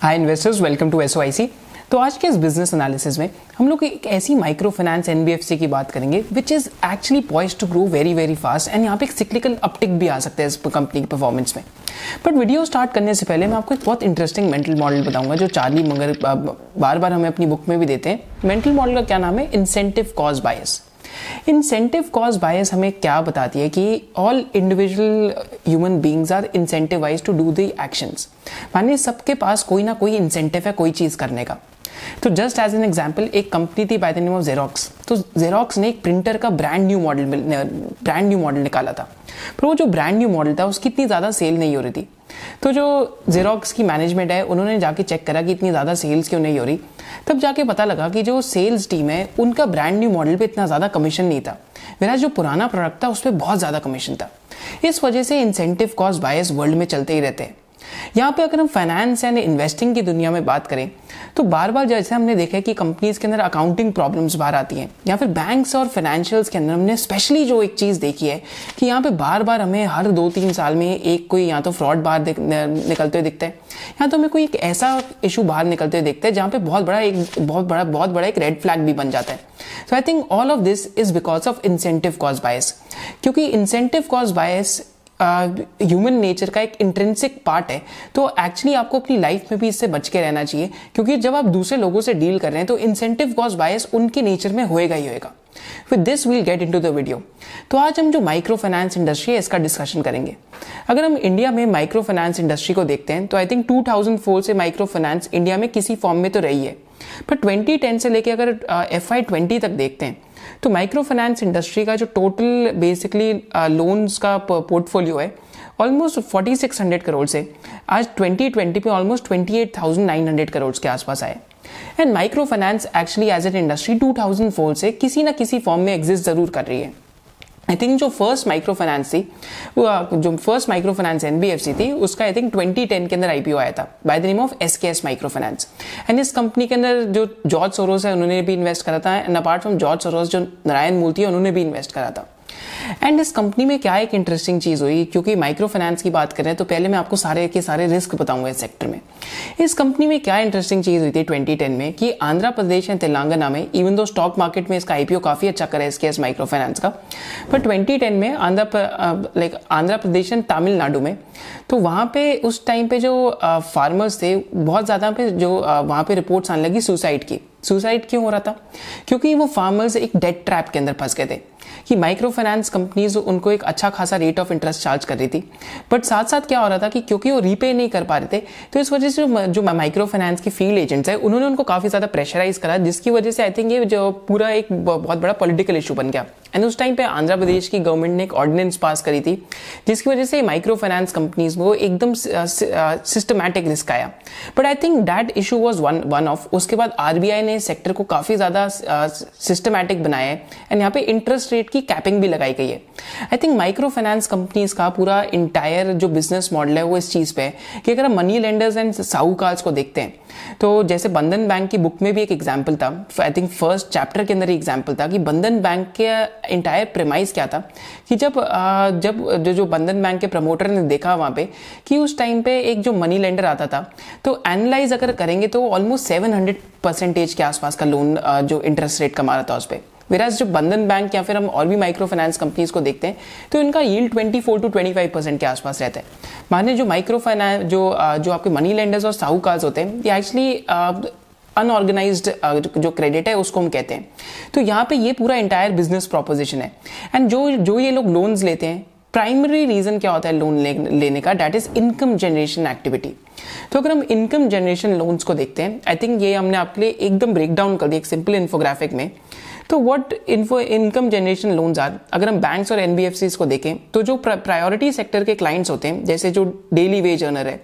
Hi investors welcome to एस तो आज के इस बिजनेस एनालिसिस में हम लोग एक ऐसी माइक्रो फाइनेंस एन की बात करेंगे which is actually poised to grow very very fast and यहाँ पे एक सिक्लिकल अपटिक भी आ सकता है इस कंपनी की परफॉर्मेंस में बट वीडियो स्टार्ट करने से पहले मैं आपको एक बहुत इंटरेस्टिंग मेंटल मॉडल बताऊंगा जो चार्ली मगर बार बार हमें अपनी बुक में भी देते हैं मेंटल मॉडल का क्या नाम है incentive caused bias incentive caused bias हमें क्या बताती है कि all individual human beings are incentivize to do the actions मानिए सबके पास कोई ना कोई इंसेंटिव है कोई चीज़ करने का तो जस्ट एज एन एग्जाम्पल एक कंपनी थी by the name of Xerox तो जेरोक्स ने एक प्रिंटर का brand new model brand new model निकाला था पर वो जो ब्रांड न्यू मॉडल था उसकी इतनी ज़्यादा सेल नहीं हो रही थी तो जो जेरोक्स की मैनेजमेंट है उन्होंने जाके चेक करा कि इतनी ज़्यादा सेल्स क्यों नहीं हो रही तब जाके पता लगा कि जो सेल्स टीम है उनका ब्रांड न्यू मॉडल पे इतना ज़्यादा कमीशन नहीं था मेरा जो पुराना प्रोडक्ट था उस पर बहुत ज़्यादा कमीशन था इस वजह से इंसेंटिव कॉस्ट बायस वर्ल्ड में चलते ही रहते हैं यहाँ पे अगर हम फाइनेंस एंड इन्वेस्टिंग की दुनिया में बात करें तो बार बार जैसे हमने देखा है कि कंपनीज के अंदर अकाउंटिंग प्रॉब्लम्स बाहर आती हैं या फिर बैंक्स और फाइनेंशियल्स के अंदर हमने स्पेशली जो एक चीज़ देखी है कि यहाँ पे बार बार हमें हर दो तीन साल में एक कोई या तो फ्रॉड बाहर निकलते हुए दिखता है या तो हमें कोई एक ऐसा इशू बाहर निकलते हुए दिखता हैं जहाँ पे बहुत बड़ा एक बहुत बड़ा बहुत बड़ा एक रेड फ्लैग भी बन जाता है so I think all of this is because of incentive caused bias क्योंकि incentive caused bias human uh, nature का एक इंट्रेंसिक पार्ट है तो एक्चुअली आपको अपनी लाइफ में भी इससे बच के रहना चाहिए क्योंकि जब आप दूसरे लोगों से डील कर रहे हैं तो इंसेंटिव कॉज बायस उनके नेचर में होएगा ही होएगा with this we'll get into the video तो आज हम जो माइक्रो फाइनेंस इंडस्ट्री है इसका डिस्कशन करेंगे अगर हम इंडिया में माइक्रो फाइनेंस इंडस्ट्री को देखते हैं तो I think to say microfinance India में किसी फॉर्म में तो रही है पर 2010 से लेकर अगर एफ आई तक देखते हैं तो माइक्रो फाइनेंस इंडस्ट्री का जो टोटल बेसिकली लोन्स का पोर्टफोलियो है ऑलमोस्ट 4600 करोड़ से आज 2020 पे ऑलमोस्ट 28,900 करोड़ के आसपास आए and microfinance actually as an industry 2004 से किसी ना किसी फॉर्म में एग्जिस्ट जरूर कर रही है आई थिंक जो फर्स्ट माइक्रो फाइनेंस थी जो फर्स्ट माइक्रो फाइनेंस एनबीएफसी थी उसका आई थिंक ट्वेंटी टेन के अंदर आईपीओ आया था by the name of S K S microfinance and इस कंपनी के अंदर जो जॉर्ज सोरोस है उन्होंने भी इन्वेस्ट करा था and apart from George Soros जो नारायण मूर्ति है उन्होंने भी इन्वेस्ट करा था एंड इस कंपनी में क्या एक इंटरेस्टिंग चीज़ हुई क्योंकि माइक्रो फाइनेंस की बात करें तो पहले मैं आपको सारे के सारे रिस्क बताऊंगा इस सेक्टर में इस कंपनी में क्या इंटरेस्टिंग चीज़ हुई थी 2010 में कि आंध्र प्रदेश एंड तेलंगाना में इवन दो स्टॉक मार्केट में इसका आईपीओ काफ़ी अच्छा करा एस माइक्रो फाइनेंस का पर ट्वेंटी में आंध्र लाइक आंध्र प्रदेश एंड तमिलनाडु में तो वहां पे उस टाइम पे जो फार्मर्स थे बहुत ज़्यादा पे जो वहां पे रिपोर्ट्स आने लगी सुसाइड की सुसाइड क्यों हो रहा था क्योंकि वो फार्मर्स एक डेड ट्रैप के अंदर फंस गए थे कि माइक्रो फाइनेंस कंपनीज उनको एक अच्छा खासा रेट ऑफ इंटरेस्ट चार्ज कर रही थी बट साथ साथ क्या हो रहा था कि क्योंकि वो रीपे नहीं कर पा रहे थे तो इस वजह से जो माइक्रो फाइनेंस की फील्ड एजेंट्स है उन्होंने उनको काफ़ी ज़्यादा प्रेशराइज करा जिसकी वजह से आई थिंक ये जो पूरा एक बहुत बड़ा पॉलिटिकल इशू बन गया एंड उस टाइम पे आंध्र प्रदेश की गवर्नमेंट ने एक ऑर्डिनेंस पास करी थी जिसकी वजह से माइक्रो फाइनेंस कंपनीज को एकदम सिस्टमैटिक रिस्क आया but I think that issue was one one off उसके बाद आरबीआई ने सेक्टर को काफ़ी ज़्यादा सिस्टमैटिक बनाया है एंड यहाँ पे इंटरेस्ट रेट की की कैपिंग भी लगाई गई है I think micro finance companies का पूरा इंटायर जो बिजनेस मॉडल है वो इस चीज़ पे है कि अगर हम मनी लेंडर्स एंड साहूकार्स को देखते हैं तो जैसे बंधन बैंक की बुक में भी एक एग्जाम्पल था आई थिंक फर्स्ट चैप्टर के अंदर ही एग्जाम्पल था कि बंधन बैंक के इंटायर प्रेमाइज क्या था कि जब जब जो जो बंधन बैंक के प्रमोटर ने देखा वहां पे कि उस टाइम पे एक जो मनी लेंडर आता था तो एनालाइज अगर करेंगे तो ऑलमोस्ट सेवन हंड्रेड परसेंटेज के आसपास का लोन जो इंटरेस्ट रेट कमा रहा था उस पर वेराज जो बंधन बैंक या फिर हम और भी माइक्रो फाइनेंस कंपनीज को देखते हैं तो इनका यील्ड 24 टू 25 परसेंट के आसपास रहता है माने जो माइक्रो फाइनेंस जो जो आपके मनी लेंडर्स और साहूकार्स होते हैं ये एक्चुअली अनऑर्गेनाइज जो क्रेडिट है उसको हम कहते हैं तो यहाँ पे ये पूरा इंटायर बिजनेस प्रोपोजिशन है एंड जो जो ये लोग लोन्स लेते हैं प्राइमरी रीजन क्या होता है लोन ले, लेने का that is income generation activity तो अगर हम इनकम जनरेशन लोन्स को देखते हैं आई थिंक ये हमने आपके लिए एकदम ब्रेकडाउन कर दिया एक सिंपल इन्फोग्राफिक में तो what info income generation loans are अगर हम बैंक्स और एनबीएफसीज को देखें तो जो प्रायोरिटी सेक्टर के क्लाइंट्स होते हैं जैसे जो डेली वेज अर्नर है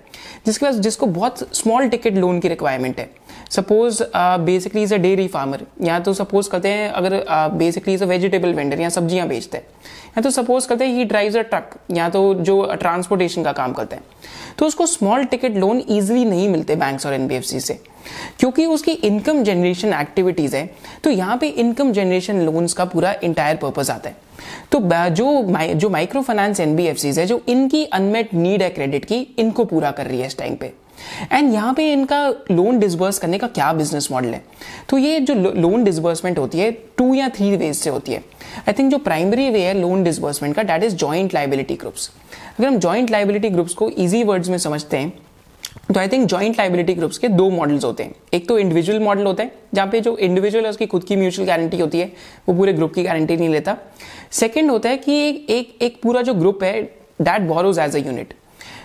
जिसके पास जिसको बहुत स्मॉल टिकट लोन की रिक्वायरमेंट है suppose basically is a dairy farmer या तो सपोज करते हैं अगर basically is a vegetable vendor या सब्जियां बेचते हैं या तो सपोज करते हैं ही ड्राइव्स अ ट्रक या तो जो ट्रांसपोर्टेशन uh, का काम करते हैं तो उसको स्मॉल टिकट लोन ईजिली नहीं मिलते बैंक और एनबीएफसी से क्योंकि उसकी इनकम जनरेशन एक्टिविटीज़ है तो यहाँ पे इनकम जनरेशन लोन्स का पूरा इंटायर पर्पज आता है तो जो जो माइक्रो फाइनेंस एनबीएफसी है जो इनकी अनमेट नीड है क्रेडिट की इनको पूरा कर रही है इस टाइम पे एंड यहाँ पे इनका लोन डिसबर्स करने का क्या बिजनेस मॉडल है तो ये जो लोन डिसबर्समेंट होती है टू या थ्री वेज से होती है आई थिंक जो प्राइमरी वे है लोन डिसबर्समेंट का that is joint liability groups अगर हम जॉइंट लाइबिलिटी ग्रुप्स को ईजी वर्ड्स में समझते हैं तो I think joint liability groups के दो मॉडल्स होते हैं एक तो इंडिविजुअल मॉडल होता है जहाँ पे जो इंडिविजुअल है उसकी खुद की म्यूचुअल गारंटी होती है वो पूरे ग्रुप की गारंटी नहीं लेता सेकेंड होता है कि एक एक, पूरा जो ग्रुप है that borrows as a unit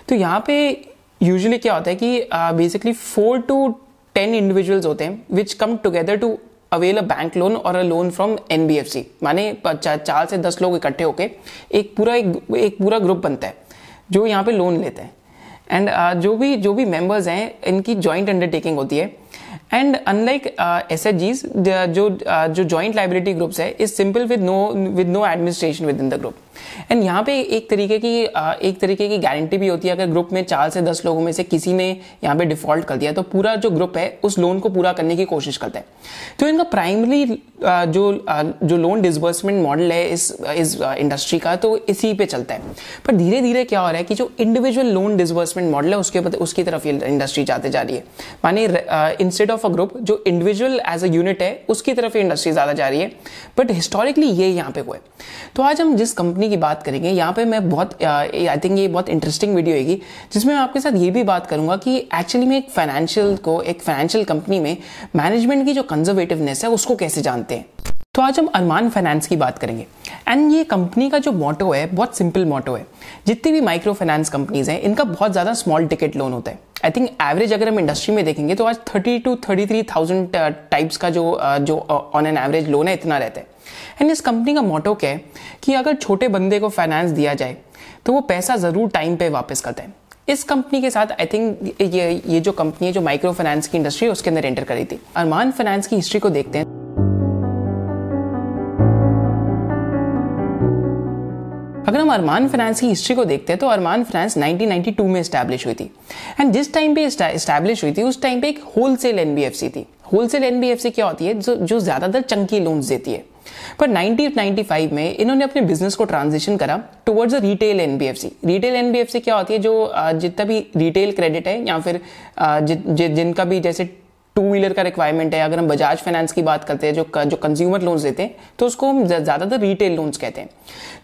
तो यहाँ पे यूजली क्या होता है कि basically four to ten individuals होते हैं which come together to avail a bank loan और a loan from N B F C माने चार से दस लोग इकट्ठे होकर एक पूरा एक, एक पूरा ग्रुप बनता है जो यहाँ पे लोन लेते हैं एंड uh, जो भी जो भी मेंबर्स हैं इनकी ज्वाइंट अंडरटेकिंग होती है and unlike S H Gs जो uh, जो जॉइंट लाइब्रेटी ग्रुप्स है is simple with no with no administration within the group and यहाँ पे एक तरीके की एक तरीके की गारंटी भी होती है अगर ग्रुप में चार से दस लोगों में से किसी ने यहाँ पे डिफॉल्ट कर दिया तो पूरा जो ग्रुप है उस लोन को पूरा करने की कोशिश करता है तो इनका प्राइमरी जो जो लोन डिसबर्समेंट मॉडल है इस इस इंडस्ट्री का तो इसी पे चलता है पर धीरे धीरे क्या हो रहा है कि जो इंडिविजुअल लोन डिसबर्समेंट मॉडल है उसके ऊपर उसकी तरफ ये इंडस्ट्री जाते जा रही है माने इंस्टेड ऑफ अ ग्रुप जो इंडिविजुअल एज अ यूनिट है उसकी तरफ ये इंडस्ट्री ज़्यादा जा रही है बट हिस्टोरिकली ये यहाँ पे हुआ है तो आज हम जिस कंपनी की बात करेंगे यहाँ पे मैं बहुत आई थिंक ये बहुत इंटरेस्टिंग वीडियो होगी जिसमें मैं आपके साथ ये भी बात करूंगा कि एक्चुअली में एक फाइनेंशियल को एक फाइनेंशियल कंपनी में मैनेजमेंट की जो कंजर्वेटिवनेस है उसको कैसे जानते हैं तो आज हम अरमान फाइनेंस की बात करेंगे एंड ये कंपनी का जो मोटो है बहुत सिंपल मोटो है जितनी भी माइक्रो फाइनेंस कंपनीज हैं इनका बहुत ज़्यादा स्मॉल टिकट लोन होता है आई थिंक एवरेज अगर हम इंडस्ट्री में देखेंगे तो आज thirty to thirty three thousand types का जो uh, जो ऑन एन एवरेज लोन है इतना रहता है एंड इस कंपनी का मोटो क्या है कि अगर छोटे बंदे को फाइनेंस दिया जाए तो वो पैसा ज़रूर टाइम पे वापस करता है इस कंपनी के साथ आई थिंक ये ये जो कंपनी है जो माइक्रो फाइनेंस की इंडस्ट्री है उसके अंदर एंटर करी थी अरमान फाइनेंस की हिस्ट्री को देखते हैं अगर हम अरमान फाइनेंस की हिस्ट्री को देखते हैं तो अरमान फाइनेंस 1992 में स्टैब्लिश हुई थी एंड जिस टाइम पे स्टैब्लिश हुई थी उस टाइम पे एक होलसेल एनबीएफसी थी होलसेल एनबीएफसी क्या होती है जो जो ज्यादातर चंकी लोन्स देती है पर 1995 में इन्होंने अपने बिजनेस को ट्रांजिशन करा towards retail NBFC retail NBFC क्या होती है जो जितना भी रिटेल क्रेडिट है या फिर जि, जि, जिनका भी जैसे टू व्हीलर का रिक्वायरमेंट है अगर हम बजाज फाइनेंस की बात करते हैं जो जो कंज्यूमर लोन्स देते हैं तो उसको हम ज़्यादातर रिटेल लोन्स कहते हैं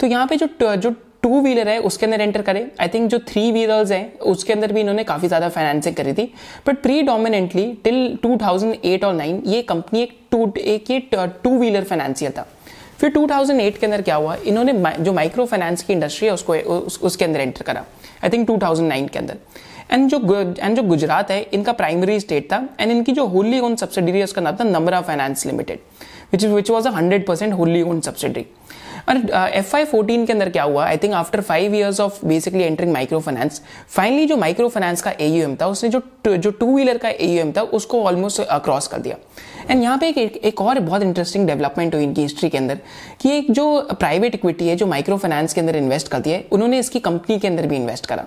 तो यहाँ पे जो जो टू व्हीलर है उसके अंदर एंटर करें आई थिंक जो थ्री व्हीलर्स हैं उसके अंदर भी इन्होंने काफ़ी ज़्यादा फाइनेंसिंग करी थी बट प्री डोमिनेंटली टिल 2008 और 9 ये कंपनी एक टू एक टू व्हीलर फाइनेंसियर था फिर 2008 के अंदर क्या हुआ इन्होंने जो माइक्रो फाइनेंस की इंडस्ट्री है उसको उस, उसके अंदर एंटर करा आई थिंक 2009 के अंदर एंड जो एंड जो गुजरात है इनका प्राइमरी स्टेट था एंड इनकी जो होली ओन सब्सिडरी है उसका नाम था Namra finance limited which which was a hundred percent wholly owned subsidiary और एफ आई फोर्टीन के अंदर क्या हुआ I think after five years of basically entering micro finance finally जो माइक्रो फाइनेंस का ए था उसने जो जो टू व्हीलर का ए था उसको ऑलमोस्ट क्रॉस कर दिया एंड यहाँ पे एक, एक और बहुत इंटरेस्टिंग डेवलपमेंट हुई इनकी हिस्ट्री के अंदर कि एक जो प्राइवेट इक्विटी है जो माइक्रो फाइनेंस के अंदर इन्वेस्ट करती है उन्होंने इसकी कंपनी के अंदर भी इन्वेस्ट करा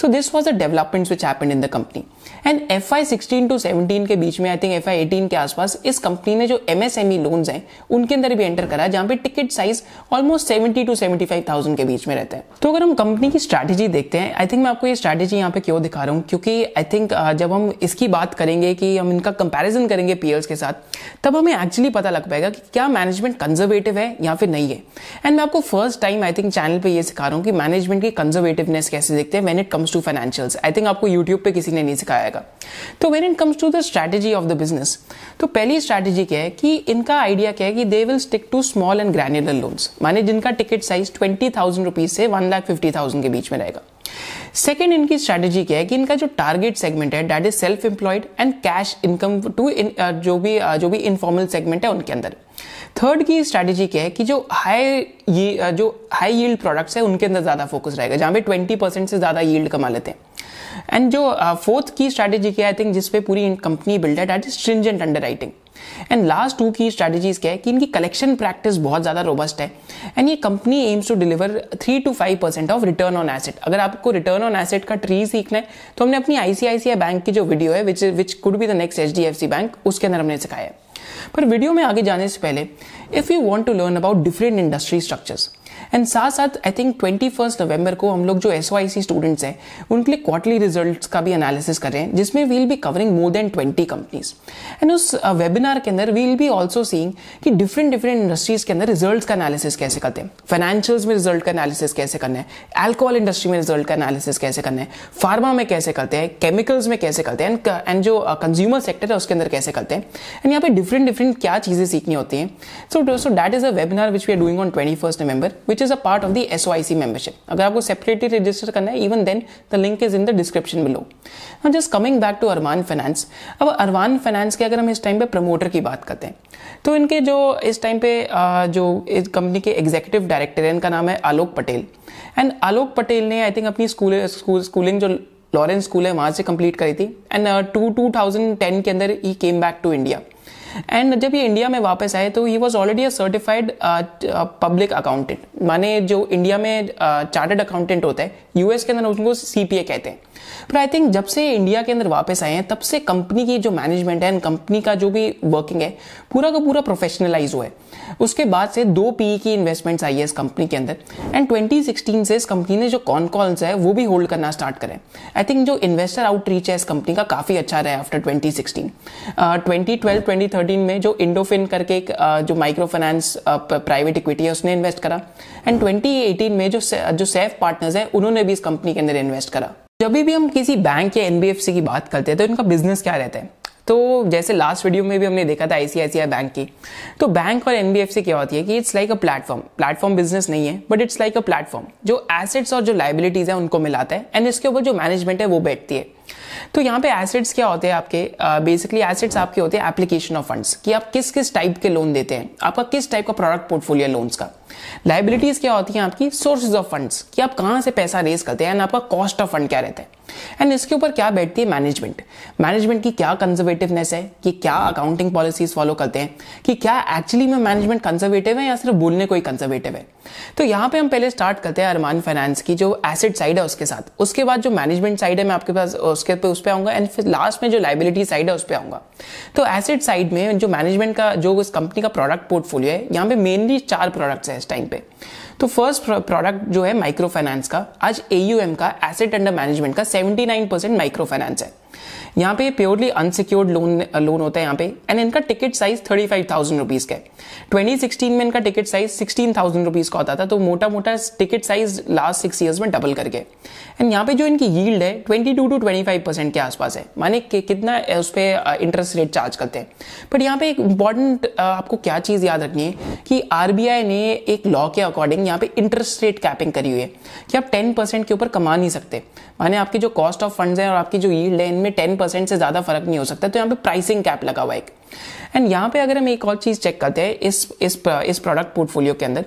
so this was the development which happen in the company and F Y sixteen to seventeen के बीच में I think F Y eighteen के आसपास इस कंपनी ने जो M S M E loan है उनके अंदर भी एंटर करा जहां पे ticket size almost seventy to seventy five thousand के बीच में रहते हैं तो अगर हम कंपनी की स्ट्रैटेजी देखते हैं आई थिंक मैं आपको ये स्ट्रैटेजी यहाँ पे क्यों दिखा रहा हूँ क्योंकि आई थिंक uh, जब हम इसकी बात करेंगे कि हम इनका कंपेरिजन करेंगे पीयर्स के साथ तब हमें एक्चुअली पता लग पाएगा कि क्या मैनेजमेंट कंजर्वेटिव है या फिर नहीं है एंड मैं आपको first time I think channel पर यह सिखा रहा हूँ कि मैनेजमेंट की कंजर्वेटिवनेस कैसे देखते हैं when it comes comes to financials I think आपको यूट्यूब पे किसी ने नहीं सिखाएगा तो when it comes to the strategy of the business तो पहली स्ट्रैटेजी क्या है कि इनका आइडिया क्या है कि they will stick to small and granular loans माने जिनका ticket size twenty thousand rupees से वन लाख फिफ्टी थाउजेंड के बीच में रहेगा सेकेंड इनकी स्ट्रैटेजी क्या है कि इनका जो टारगेट सेगमेंट है that is self employed and cash income to जो भी uh, जो भी इनफॉर्मल सेगमेंट है उनके अंदर थर्ड की स्ट्रैटेजी क्या है कि जो हाई uh, जो हाई यील्ड प्रोडक्ट्स है उनके अंदर ज़्यादा फोकस रहेगा जहाँ पे ट्वेंटी परसेंट से ज़्यादा यील्ड कमा लेते हैं एंड जो फोर्थ uh, की स्ट्रैटेजी क्या आई थिंक जिसपे पूरी कंपनी बिल्ड है that is stringent underwriting and last two key strategies क्या है कि इनकी कलेक्शन प्रैक्टिस बहुत ज़्यादा रोबस्ट है एंड ये company aims to deliver three to five percent of return on asset अगर आपको रिटर्न ऑन एसेट का ट्री सीखना है तो हमने अपनी आईसीआईसीआई बैंक की जो वीडियो है which which could be the next H bank उसके अंदर हमने सिखाया है पर वीडियो में आगे जाने से पहले if you want to learn about different industry structures and साथ साथ I think twenty first November को हम लोग जो एस सी स्टूडेंट्स हैं उनके लिए क्वार्टली रिजल्ट का भी एनालिसिस कर रहे हैं जिसमें will be covering more than twenty companies and उस वेबिनार uh, के अंदर वील बी ऑल्सो सींग कि डिफरेंट डिफरेंट इंडस्ट्रीज के अंदर रिजल्ट का एनालिसिस कैसे करते हैं फाइनेंशियल्स में रिजल्ट का एनालिसिस कैसे करना है एल्कोहल इंडस्ट्री में रिजल्ट का एनालिसिस कैसे करना है फार्मा में कैसे करते हैं केमिकल्स में कैसे करते हैं एंड एंड जो कंज्यूमर uh, सेक्टर है उसके अंदर कैसे करते हैं एंड यहाँ पे डिफरेंट डिफरेंट क्या चीज़ें सीखनी होती हैं so so that is a webinar which we are doing on twenty first November which which is a part of the S membership अगर आपको सेपरेटली रजिस्टर करना है even then the link is in the description below just coming back to Arohan finance अब Arohan finance के अगर हम इस time पे प्रमोटर की बात करते हैं तो इनके जो इस टाइम पे जो इस कंपनी के एग्जीक्यूटिव डायरेक्टर हैं इनका नाम है आलोक पटेल एंड आलोक पटेल ने आई थिंक अपनी स्कूल स्कूलिंग जो लॉरेंस स्कूल है वहाँ से कंप्लीट करी थी and two two thousand ten के अंदर he came back to India and जब ये इंडिया में वापस आए तो he was already a certified public accountant माने जो इंडिया में चार्टर्ड uh, अकाउंटेंट होता है यूएस के अंदर उनको सी कहते हैं पर आई थिंक जब से इंडिया के अंदर वापस आए हैं तब से कंपनी की जो मैनेजमेंट है एंड कंपनी का जो भी वर्किंग है पूरा का पूरा प्रोफेशनलाइज हुआ है उसके बाद से दो पी e की इन्वेस्टमेंट्स आई है इस कंपनी के अंदर एंड 2016 से इस कंपनी ने जो कॉन कॉल्स है वो भी होल्ड करना स्टार्ट करें आई थिंक जो इन्वेस्टर आउटरीच है इस कंपनी का काफ़ी अच्छा रहा है आफ्टर ट्वेंटी uh, ट्वेंटी 2013 में जो इंडोफिन करके एक uh, जो माइक्रो फाइनेंस प्राइवेट इक्विटी है उसने इन्वेस्ट करा एंड 2018 में जो जो सेफ पार्टनर्स है उन्होंने भी इस कंपनी के अंदर इन्वेस्ट करा जब भी हम किसी बैंक या एनबीएफसी की बात करते हैं तो इनका बिजनेस क्या रहता है तो जैसे लास्ट वीडियो में भी हमने देखा था आईसीआईसीआई बैंक की तो बैंक और एनबीएफसी क्या होती है कि it's like a platform platform business नहीं है but it's like a platform जो एसेट्स और जो लाइबिलिटीज़ है उनको मिलाता है एंड इसके ऊपर जो मैनेजमेंट है वो बैठती है तो यहाँ पे एसेट्स क्या होते हैं आपके बेसिकली uh, एसेट्स आपके होते हैं एप्लीकेशन ऑफ फंड्स कि आप किस किस टाइप के लोन देते हैं आपका किस टाइप का प्रोडक्ट पोर्टफोलियो लोन्स का लाइबिलिटीज क्या होती हैं आपकी सोर्सेज ऑफ फंड्स कि आप कहाँ से पैसा रेज करते हैं एंड आपका कॉस्ट ऑफ फंड क्या रहता है एंड इसके ऊपर क्या बैठती है मैनेजमेंट मैनेजमेंट की क्या कंजर्वेटिवनेस है कि क्या अकाउंटिंग पॉलिसीज फॉलो करते हैं कि क्या एक्चुअली में मैनेजमेंट कंजर्वेटिव है या सिर्फ बोलने को ही कंजर्वेटिव है तो यहाँ पे हम पहले स्टार्ट करते हैं अरमान फाइनेंस की जो एसेट साइड है उसके साथ उसके बाद जो मैनेजमेंट साइड है मैं आपके पास उसके पे उस पर आऊंगा एंड फिर लास्ट में जो लाइबिलिटी साइड है उस पर आऊंगा तो एसेट साइड में जो मैनेजमेंट का जो उस कंपनी का प्रोडक्ट पोर्टफोलियो है यहाँ पे मेनली चार प्रोडक्ट्स है इस टाइम पे तो फर्स्ट प्रोडक्ट जो है माइक्रो फाइनेंस का आज एयूएम का एसेट अंडर मैनेजमेंट का 79 परसेंट माइक्रो फाइनेंस है यहाँ पे प्योरली अनसिक्योर्ड लोन लोन होता है यहाँ पे एंड इनका ticket size thirty five thousand rupees का ट्वेंटी सिक्सटीन में इनका ticket size sixteen thousand rupees का होता था तो मोटा मोटा ticket size last six years में डबल करके एंड यहाँ पे जो इनकी यील्ड है twenty two to twenty five percent के आसपास है माने कि कितना uh, उस पर इंटरेस्ट रेट चार्ज करते हैं बट यहाँ पे एक इंपॉर्टेंट uh, आपको क्या चीज़ याद रखनी है कि आर ने एक लॉ के अकॉर्डिंग यहाँ पे इंटरेस्ट रेट कैपिंग करी हुई है कि आप टेन परसेंट के ऊपर कमा नहीं सकते माने आपकी जो कॉस्ट ऑफ फंड है और आपकी जो यील्ड है में टेन परसेंट से ज़्यादा फर्क नहीं हो सकता तो यहाँ पे प्राइसिंग कैप लगा हुआ है एक एंड यहाँ पे अगर हम एक और चीज़ चेक करते हैं इस इस इस प्रोडक्ट पोर्टफोलियो के अंदर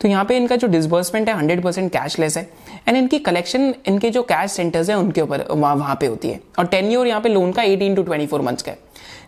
तो यहाँ पे इनका जो डिसबर्समेंट है हंड्रेड परसेंट कैशलेस है एंड इनकी कलेक्शन इनके जो कैश सेंटर्स हैं उनके ऊपर वहाँ वहाँ पे होती है और टेन ईयर यहाँ पे लोन का eighteen to twenty four months का है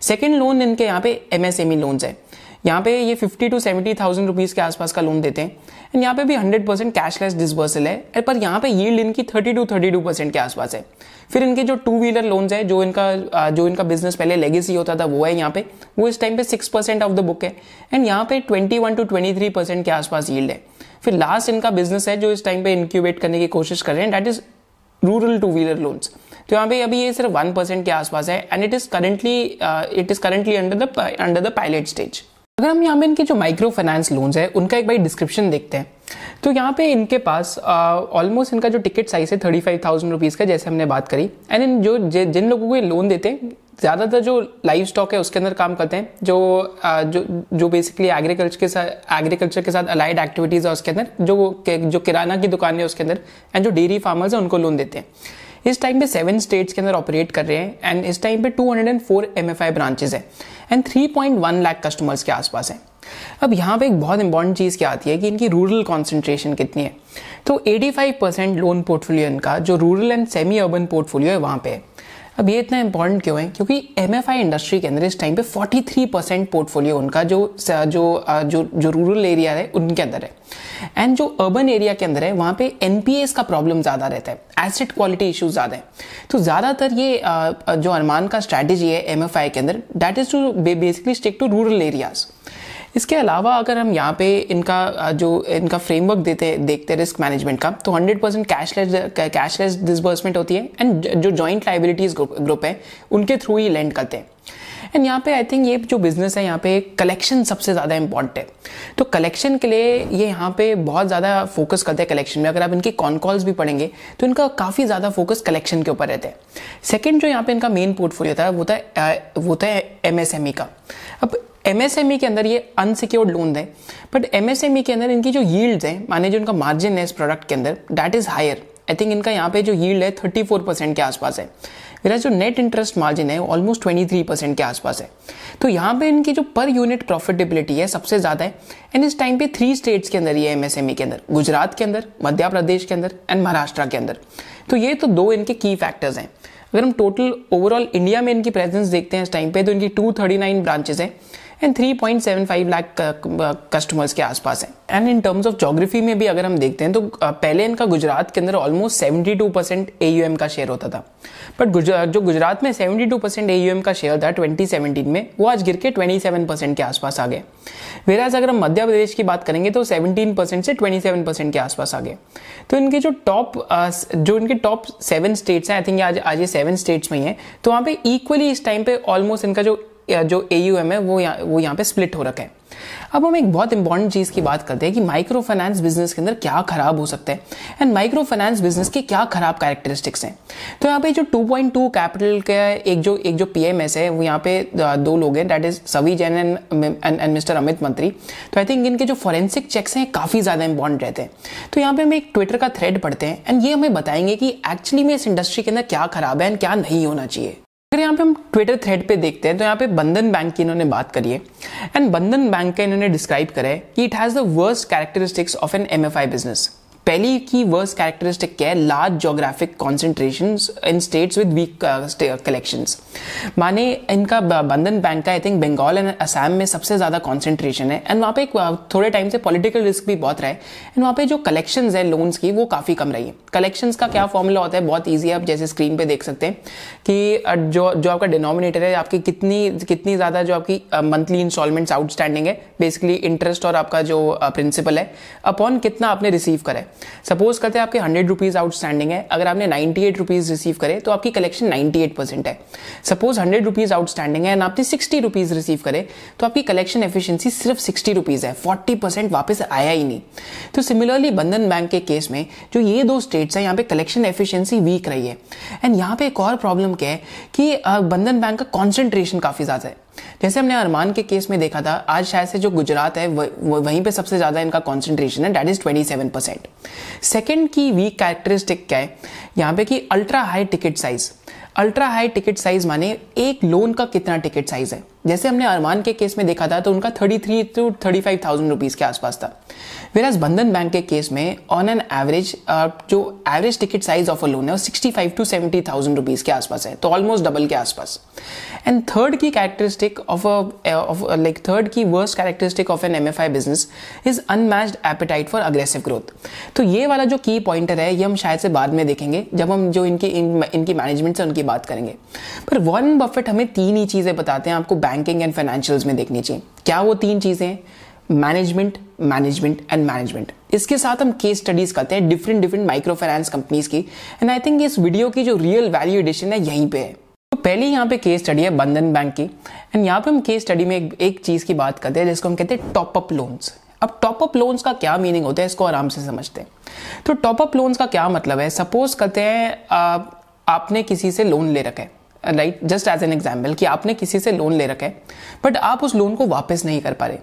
सेकेंड लोन इनके यहाँ पे एमएसएमई लोन्स e है यहाँ पे ये fifty to seventy thousand rupees के आसपास का लोन देते हैं एंड यहाँ पे भी हंड्रेड परसेंट कैशलेस डिसबर्सल है पर यहाँ पे यील्ड इनकी thirty to thirty two percent के आसपास है फिर इनके जो टू व्हीलर लोन्स है जो इनका जो इनका बिजनेस पहले लेगेसी होता था वो है यहाँ पे वो इस टाइम पे six percent of the book है एंड यहाँ पे twenty one to twenty three percent के आसपास यील्ड है फिर लास्ट इनका बिजनेस है जो इस टाइम पे इंक्यूबेट करने की कोशिश कर रहे हैं that is rural two wheeler loans तो यहाँ पे अभी ये सिर्फ वन परसेंट के आसपास है and it is currently it is currently under the under the pilot stage अगर हम यहाँ पे इनके जो माइक्रो फाइनेंस लोन्स है उनका एक बार डिस्क्रिप्शन देखते हैं तो यहाँ पे इनके पास ऑलमोस्ट इनका जो टिकट साइज है थर्टी फाइव थाउजेंड रुपीज़ का जैसे हमने बात करी एंड इन जो जिन लोगों को ये लोन देते हैं ज़्यादातर जो लाइव स्टॉक है उसके अंदर काम करते हैं जो आ, जो जो बेसिकली एग्रीकल्चर के साथ एग्रीकल्चर के साथ अलाइड एक्टिविटीज़ है उसके अंदर जो जो किराना की दुकान है उसके अंदर एंड जो डेयरी फार्मर्स हैं उनको लोन देते हैं इस टाइम पे सेवन स्टेट्स के अंदर ऑपरेट कर रहे हैं एंड इस टाइम पे 204 एमएफआई ब्रांचेस हैं एंड 3.1 लाख कस्टमर्स के आसपास हैं अब यहाँ पे एक बहुत इंपॉर्टेंट चीज़ क्या आती है कि इनकी रूरल कॉन्सेंट्रेशन कितनी है तो 85 परसेंट लोन पोर्टफोलियो इनका जो rural and semi urban portfolio है वहाँ पे है अब ये इतना इंपॉर्टेंट क्यों है क्योंकि एम इंडस्ट्री के अंदर इस टाइम पे 43 परसेंट पोर्टफोलियो उनका जो जो जो जो रूरल एरिया है उनके अंदर है एंड जो अर्बन एरिया के अंदर है वहाँ पे एन का प्रॉब्लम ज़्यादा रहता है एसेट क्वालिटी इश्यूज़ ज़्यादा है तो ज़्यादातर ये जो अरमान का स्ट्रैटेजी है एम के अंदर that is to basically stick to rural areas इसके अलावा अगर हम यहाँ पे इनका जो इनका फ्रेमवर्क देते देखते हैं रिस्क मैनेजमेंट का तो 100 परसेंट कैशलेस कैशलेस डिसबर्समेंट होती है एंड जो जॉइंट लाइबिलिटीज़ ग्रुप है उनके थ्रू ही लेंड करते हैं एंड यहाँ पे आई थिंक ये जो बिजनेस है यहाँ पे कलेक्शन सबसे ज़्यादा इंपॉर्टेंट है तो कलेक्शन के लिए ये यहाँ पे बहुत ज़्यादा फोकस करते हैं कलेक्शन में अगर आप इनकी कॉन कॉल्स भी पढ़ेंगे तो इनका काफ़ी ज़्यादा फोकस कलेक्शन के ऊपर रहता है सेकेंड जो यहाँ पे इनका मेन पोर्टफोलियो था वो था वो था एम e का अब एमएसएमई e के अंदर ये अनसिक्योर्ड लोन दें बट एमएसएमई के अंदर इनकी जो यील्ड है माने जो इनका मार्जिन है इस प्रोडक्ट के अंदर that is higher I think इनका यहाँ पे जो यील्ड है थर्टी फोर परसेंट के आसपास है मेरा जो नेट इंटरेस्ट मार्जिन है ऑलमोस्ट ट्वेंटी थ्री परसेंट के आसपास है तो यहाँ पे इनकी जो पर यूनिट प्रॉफिटेबिलिटी है सबसे ज़्यादा है एंड इस टाइम पे थ्री स्टेट्स के अंदर ये एमएसएमई e के अंदर गुजरात के अंदर मध्य प्रदेश के अंदर एंड महाराष्ट्र के अंदर तो ये तो दो इनके की फैक्टर्स हैं अगर हम टोटल ओवरऑल इंडिया में इनकी प्रेजेंस देखते हैं इस टाइम पे तो इनकी टू थर्टी नाइन ब्रांचेस हैं and three point seven five lakh customers के आसपास है and in terms of geography में भी अगर हम देखते हैं तो uh, पहले इनका गुजरात के अंदर almost seventy two percent AUM का शेयर होता था बट uh, जो गुजरात में सेवेंटी टू परसेंट एयूएम का शेयर था ट्वेंटी सेवेंटीन में वो आज गिर के ट्वेंटी सेवन परसेंट के आसपास आ गए वेराज अगर हम मध्य प्रदेश की बात करेंगे तो 17 परसेंट से ट्वेंटी सेवन परसेंट के आसपास आ गए तो इनके जो टॉप uh, जो इनके टॉप सेवन स्टेट्स हैं आई थिंक आज आज ये सेवन स्टेट्स में ही है तो वहाँ पे इक्वली इस टाइम पे ऑलमोस्ट इनका जो जो ए है वो यहाँ वो यहाँ पे स्प्लिट हो रखा है अब हम एक बहुत इंपॉर्टेंट चीज़ की बात करते हैं कि माइक्रो फाइनेंस बिजनेस के अंदर क्या खराब हो सकता है एंड माइक्रो फाइनेंस बिजनेस के क्या खराब कैरेक्टरिस्टिक्स हैं तो यहाँ पे जो 2.2 कैपिटल का एक जो एक जो एस है वो यहाँ पे दो लोग हैं that is Savi Jain and and mister Amit Mantri तो आई थिंक इनके जो फॉरेंसिक चेक्स हैं काफ़ी ज़्यादा इंपॉर्टेंट रहते हैं तो यहाँ पर हम एक ट्विटर का थ्रेड पढ़ते हैं एंड ये हमें बताएंगे कि एक्चुअली में इस इंडस्ट्री के अंदर क्या खराब है एंड क्या नहीं होना चाहिए अगर यहाँ पे हम ट्विटर थ्रेड पे देखते हैं तो यहाँ पे बंधन बैंक की इन्होंने बात करी है एंड बंधन बैंक का इन्होंने डिस्क्राइब करा है कि it has the worst characteristics of an M business पहली की वर्स्ट कैरेक्टरिस्टिक क्या है large geographic concentration in states with weak collections माने इनका बंधन बैंक का I think Bengal and Assam में सबसे ज़्यादा कॉन्सेंट्रेशन है एंड वहाँ पे एक uh, थोड़े टाइम से पॉलिटिकल रिस्क भी बहुत रहा है एंड वहाँ पे जो कलेक्शन है लोन्स की वो काफ़ी कम रही है कलेक्शन का क्या फॉर्मूला होता है बहुत ईजी है आप जैसे स्क्रीन पर देख सकते हैं कि uh, जो जो आपका डिनोमिनेटर है आपकी कितनी कितनी ज़्यादा जो आपकी मंथली इंस्टॉलमेंट्स आउटस्टैंडिंग है बेसिकली इंटरेस्ट और आपका जो प्रिंसिपल uh, है अपॉन कितना आपने रिसीव करा है सपोज करते हैं आपके हंड्रेड रुपीज़ आउटस्टैंडिंग है अगर आपने नाइन्टी एट रुपीज़ रिसीव करे तो आपकी कलेक्शन नाइन्टी एट परसेंट है सपोज हंड्रेड रुपीज़ आउटस्टैंडिंग है एंड आपने सिक्सटी रुपीज़ रिसीव करे तो आपकी कलेक्शन एफिशियंसी सिर्फ सिक्सटी रुपीज़ है फोर्टी परसेंट वापस आया ही नहीं तो सिमिलरली बंधन बैंक के केस में जो ये दो स्टेट्स हैं यहाँ पे कलेक्शन एफिशियंसी वीक रही है एंड यहाँ पे एक और प्रॉब्लम क्या है कि बंधन बैंक का कॉन्सेंट्रेशन काफ़ी ज़्यादा है जैसे हमने अरमान के केस में देखा था आज शायद से जो गुजरात है वह, वहीं पे सबसे ज़्यादा इनका कॉन्सेंट्रेशन है that is twenty seven percent second key weak characteristic क्या है यहाँ पे कि ultra high ticket size ultra high ticket size माने एक लोन का कितना टिकट साइज़ है जैसे हमने अरमान के केस में देखा था तो उनका thirty three to thirty five thousand rupees के आसपास था फिर आज बंधन बैंक के केस में ऑन एन एवरेज जो average ticket size of a loan है वो sixty five to seventy thousand rupees के आसपास है तो ऑलमोस्ट डबल के आसपास and third key characteristic of of like third key worst characteristic of an M F I business is unmatched appetite for aggressive growth तो ये वाला जो की पॉइंटर है ये हम शायद से बाद में देखेंगे जब हम जो इनकी इन, इनकी मैनेजमेंट से उनकी बात करेंगे पर वॉरेन बफेट हमें तीन ही चीज़ें बताते हैं आपको बैंक बैंकिंग एंड फाइनेंशियल्स में देखनी चाहिए क्या वो तीन चीज़ें हैं मैनेजमेंट मैनेजमेंट एंड मैनेजमेंट इसके साथ हम केस स्टडीज करते हैं different different micro finance companies की एंड आई थिंक इस वीडियो की जो रियल वैल्यू एडिशन है यहीं पे है तो पहले यहाँ पे केस स्टडी है बंधन बैंक की एंड यहाँ पे हम केस स्टडी में एक, एक चीज की बात करते हैं जिसको हम कहते हैं टॉप अप लोन्स अब टॉप अप लोन्स का क्या मीनिंग होता है इसको आराम से समझते हैं तो टॉप अप लोन्स का क्या मतलब है सपोज करते हैं आप, आपने किसी से लोन ले रखा है like just as an example कि आपने किसी से लोन ले रखा है बट आप उस लोन को वापस नहीं कर पा रहे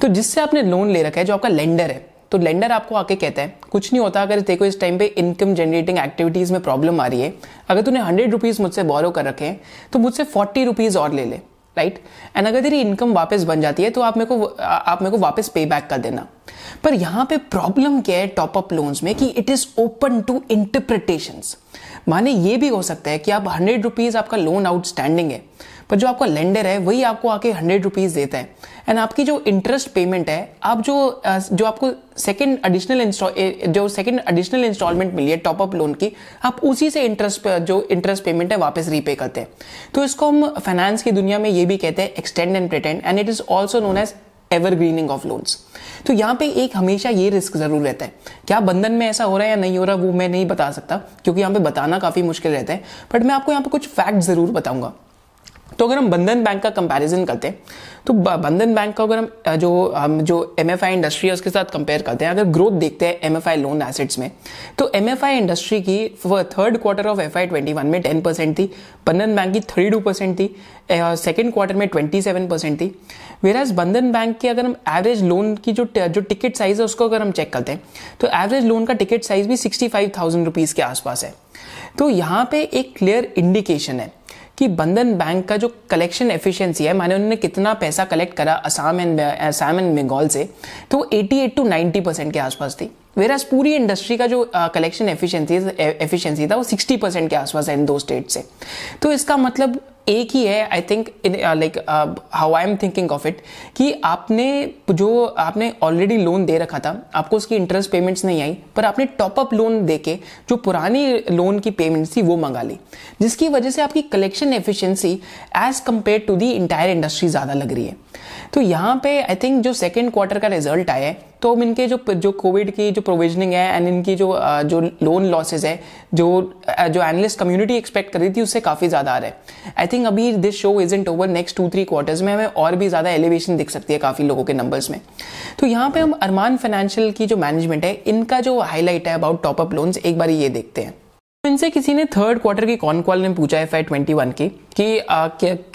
तो जिससे आपने लोन ले रखा है जो आपका लेंडर है तो लेंडर आपको आके कहता है कुछ नहीं होता अगर देखो इस टाइम पे इनकम जनरेटिंग एक्टिविटीज़ में प्रॉब्लम आ रही है अगर तूने हंड्रेड रुपीज़ मुझसे बोरो कर रखे हैं तो मुझसे फोर्टी रुपीज़ और ले ले राइट एंड अगर तेरी इनकम वापस बन जाती है तो आप मेरे को आप मेरे को वापस पे बैक कर देना पर यहां पे प्रॉब्लम क्या है टॉप अप लोन्स में कि it is open to interpretations माने ये भी हो सकता है कि आप हंड्रेड रुपीज़ आपका लोन आउटस्टैंडिंग है पर जो आपका लेंडर है वही आपको आके हंड्रेड रुपीज़ देता है एंड आपकी जो इंटरेस्ट पेमेंट है आप जो जो आपको सेकंड एडिशनल जो सेकंड एडिशनल इंस्टॉलमेंट मिली है टॉप अप लोन की आप उसी से इंटरेस्ट जो इंटरेस्ट पेमेंट है वापस रीपे करते हैं तो इसको हम फाइनेंस की दुनिया में ये भी कहते हैं extend and pretend and it is also known as evergreening of loans तो यहाँ पे एक हमेशा ये रिस्क ज़रूर रहता है क्या बंधन में ऐसा हो रहा है या नहीं हो रहा वो मैं नहीं बता सकता क्योंकि यहाँ पे बताना काफ़ी मुश्किल रहता है बट मैं आपको यहाँ पे कुछ फैक्ट ज़रूर बताऊंगा तो अगर हम बंधन बैंक का कंपैरिजन करते हैं तो बंधन बैंक का अगर हम जो हम जो एम इंडस्ट्री है उसके साथ कंपेयर करते हैं अगर ग्रोथ देखते हैं एम लोन एसेट्स में तो एम इंडस्ट्री की third quarter of F I twenty one में टेन परसेंट थी बंधन बैंक की थर्टी टू परसेंट थी सेकेंड क्वार्टर में ट्वेंटी सेवन परसेंट थी वेराज बंधन बैंक की अगर हम एवरेज लोन की जो जो टिकट साइज़ है उसको अगर हम चेक करते हैं तो एवरेज लोन का टिकट साइज़ भी सिक्सटी फाइव थाउजेंड रुपीज़ के आसपास है तो यहाँ पे एक क्लियर इंडिकेशन है कि बंधन बैंक का जो कलेक्शन एफिशिएंसी है माने उन्होंने कितना पैसा कलेक्ट करा असम एंड असम एंड बंगाल से तो वो 88 टू 90 परसेंट के आसपास थी वेराज पूरी इंडस्ट्री का जो कलेक्शन एफिशिएंसी एफिशिएंसी था वो 60 परसेंट के आसपास है इन दो स्टेट से तो इसका मतलब एक ही है I think in like how I am thinking of it कि आपने जो आपने ऑलरेडी लोन दे रखा था आपको उसकी इंटरेस्ट पेमेंट्स नहीं आई पर आपने टॉपअप लोन दे के जो पुरानी लोन की पेमेंट्स थी वो मंगा ली जिसकी वजह से आपकी collection efficiency as compared to the entire industry ज़्यादा लग रही है तो यहाँ पे आई थिंक जो सेकेंड क्वार्टर का रिजल्ट आया है तो हम इनके जो जो कोविड की जो प्रोविजनिंग है एंड इनकी जो जो लोन लॉसेज है जो जो एनालिस्ट कम्युनिटी एक्सपेक्ट कर रही थी उससे काफ़ी ज़्यादा आ रहा है आई थिंक अभी दिस शो इज इंट over next two three quarters में हमें और भी ज़्यादा एलिवेशन दिख सकती है काफ़ी लोगों के नंबर्स में तो यहाँ पर हम अरमान फाइनेंशियल की जो मैनेजमेंट है इनका जो हाईलाइट है अबाउट टॉपअप अप लोन्स एक बार ये देखते हैं तो इनसे किसी ने थर्ड क्वार्टर की कॉन कॉल में पूछा है फाइव ट्वेंटी वन की कि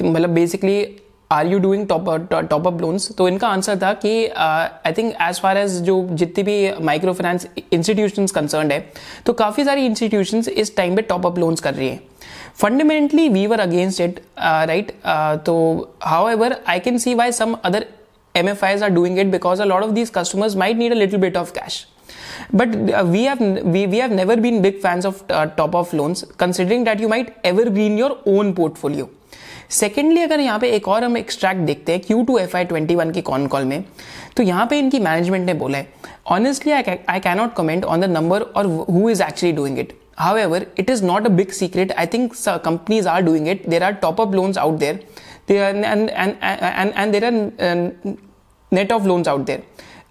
मतलब basically are you doing top up loans तो इनका आंसर था कि I think as far as जो जितनी भी माइक्रो फाइनेंस इंस्टीट्यूशन कंसर्न है तो काफ़ी सारी इंस्टीट्यूशन इस टाइम पे टॉप अप लोन्स कर रही है fundamentally we were against it right तो however I can see why some other M F Is are doing it because a lot of these customers might need a little bit of cash but we have we we have never been big fans of top of loans considering that you might evergreen your own portfolio secondly अगर यहाँ पे एक और हम extract देखते हैं Q two F I twenty one की con call में तो यहाँ पे इनकी मैनेजमेंट ने बोला है honestly I can not comment on the number और who is actually doing it however it is not a big secret I think companies are doing it there are top up loans out there and there are net of loans out there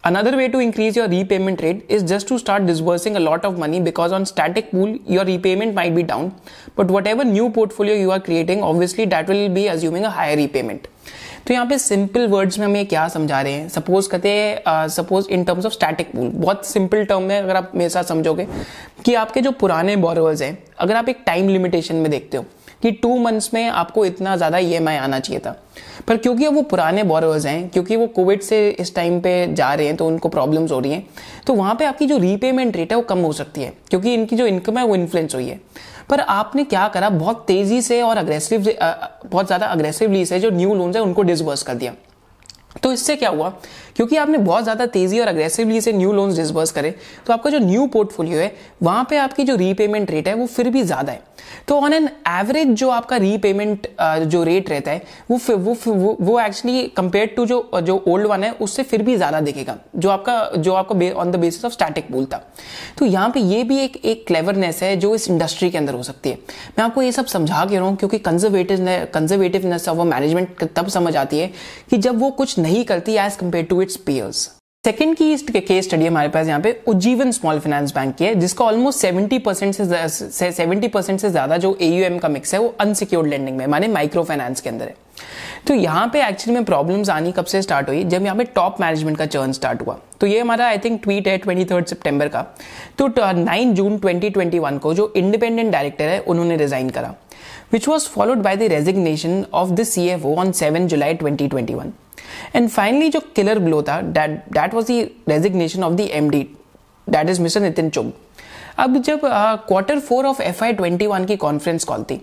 Another way to increase your repayment rate is just to start disbursing a lot of money because on static pool your repayment might be down but whatever new portfolio you are creating obviously that will be assuming a higher repayment. तो यहाँ पे simple words में हमें क्या समझा रहे हैं suppose कहते हैं suppose in terms of static pool बहुत सिंपल टर्म में अगर आप मेरे साथ समझोगे कि आपके जो पुराने बॉरवर्स हैं अगर आप एक टाइम लिमिटेशन में देखते हो कि टू मंथ्स में आपको इतना ज़्यादा ई e आना चाहिए था पर क्योंकि अब वो पुराने बोरोवर्स हैं क्योंकि वो कोविड से इस टाइम पे जा रहे हैं तो उनको प्रॉब्लम्स हो रही हैं तो वहाँ पे आपकी जो रीपेमेंट रेट है वो कम हो सकती है क्योंकि इनकी जो इनकम है वो इन्फ्लुएंस हुई है पर आपने क्या करा बहुत तेज़ी से और अग्रेसिव बहुत ज़्यादा अग्रेसिवली से जो न्यू लोन्स है उनको डिसबर्स कर दिया तो इससे क्या हुआ क्योंकि आपने बहुत ज़्यादा तेज़ी और अग्रेसिवली से न्यू लोन्स डिसबर्स करे तो आपका जो न्यू पोर्टफोलियो है वहां पे आपकी जो रीपेमेंट रेट है वो फिर भी ज़्यादा है तो ऑन एन एवरेज जो आपका रीपेमेंट जो रेट रहता है वो वो वो, एक्चुअली कंपेयर टू जो जो ओल्ड वन है उससे फिर भी ज़्यादा दिखेगा जो आपका जो आपका on the basis of static pool था तो यहाँ पे ये भी एक एक क्लेवरनेस है जो इस इंडस्ट्री के अंदर हो सकती है मैं आपको ये सब समझा के रहा हूं क्योंकि कंजर्वेटिव कंजर्वेटिवनेस ऑफ मैनेजमेंट तब समझ आती है कि जब वो कुछ नहीं करती as compare to it its peers second की केस स्टडी हमारे पास यहाँ पे उज्जीवन स्मॉल फाइनेंस बैंक की है जिसका ऑलमोस्ट सेवेंटी परसेंट से सेवेंटी परसेंट से ज्यादा जो एयूएम का मिक्स है वो अनसिक्योर्ड लेंडिंग में माने माइक्रो फाइनेंस के अंदर है तो यहाँ पे एक्चुअली में प्रॉब्लम्स आनी कब से स्टार्ट हुई जब यहाँ पे टॉप मैनेजमेंट का चर्न स्टार्ट हुआ तो ये हमारा आई थिंक ट्वीट है ट्वेंटी थर्ड सेप्टेम्बर का तो nine June twenty twenty one को जो इंडिपेंडेंट डायरेक्टर है उन्होंने रिजाइन करा which was followed by the resignation of the C F O on seven July twenty twenty one and finally जो killer blow था that that was the resignation of the M D that is mister Nitin Chugh अब जब quarter four of F I twenty one की conference call थी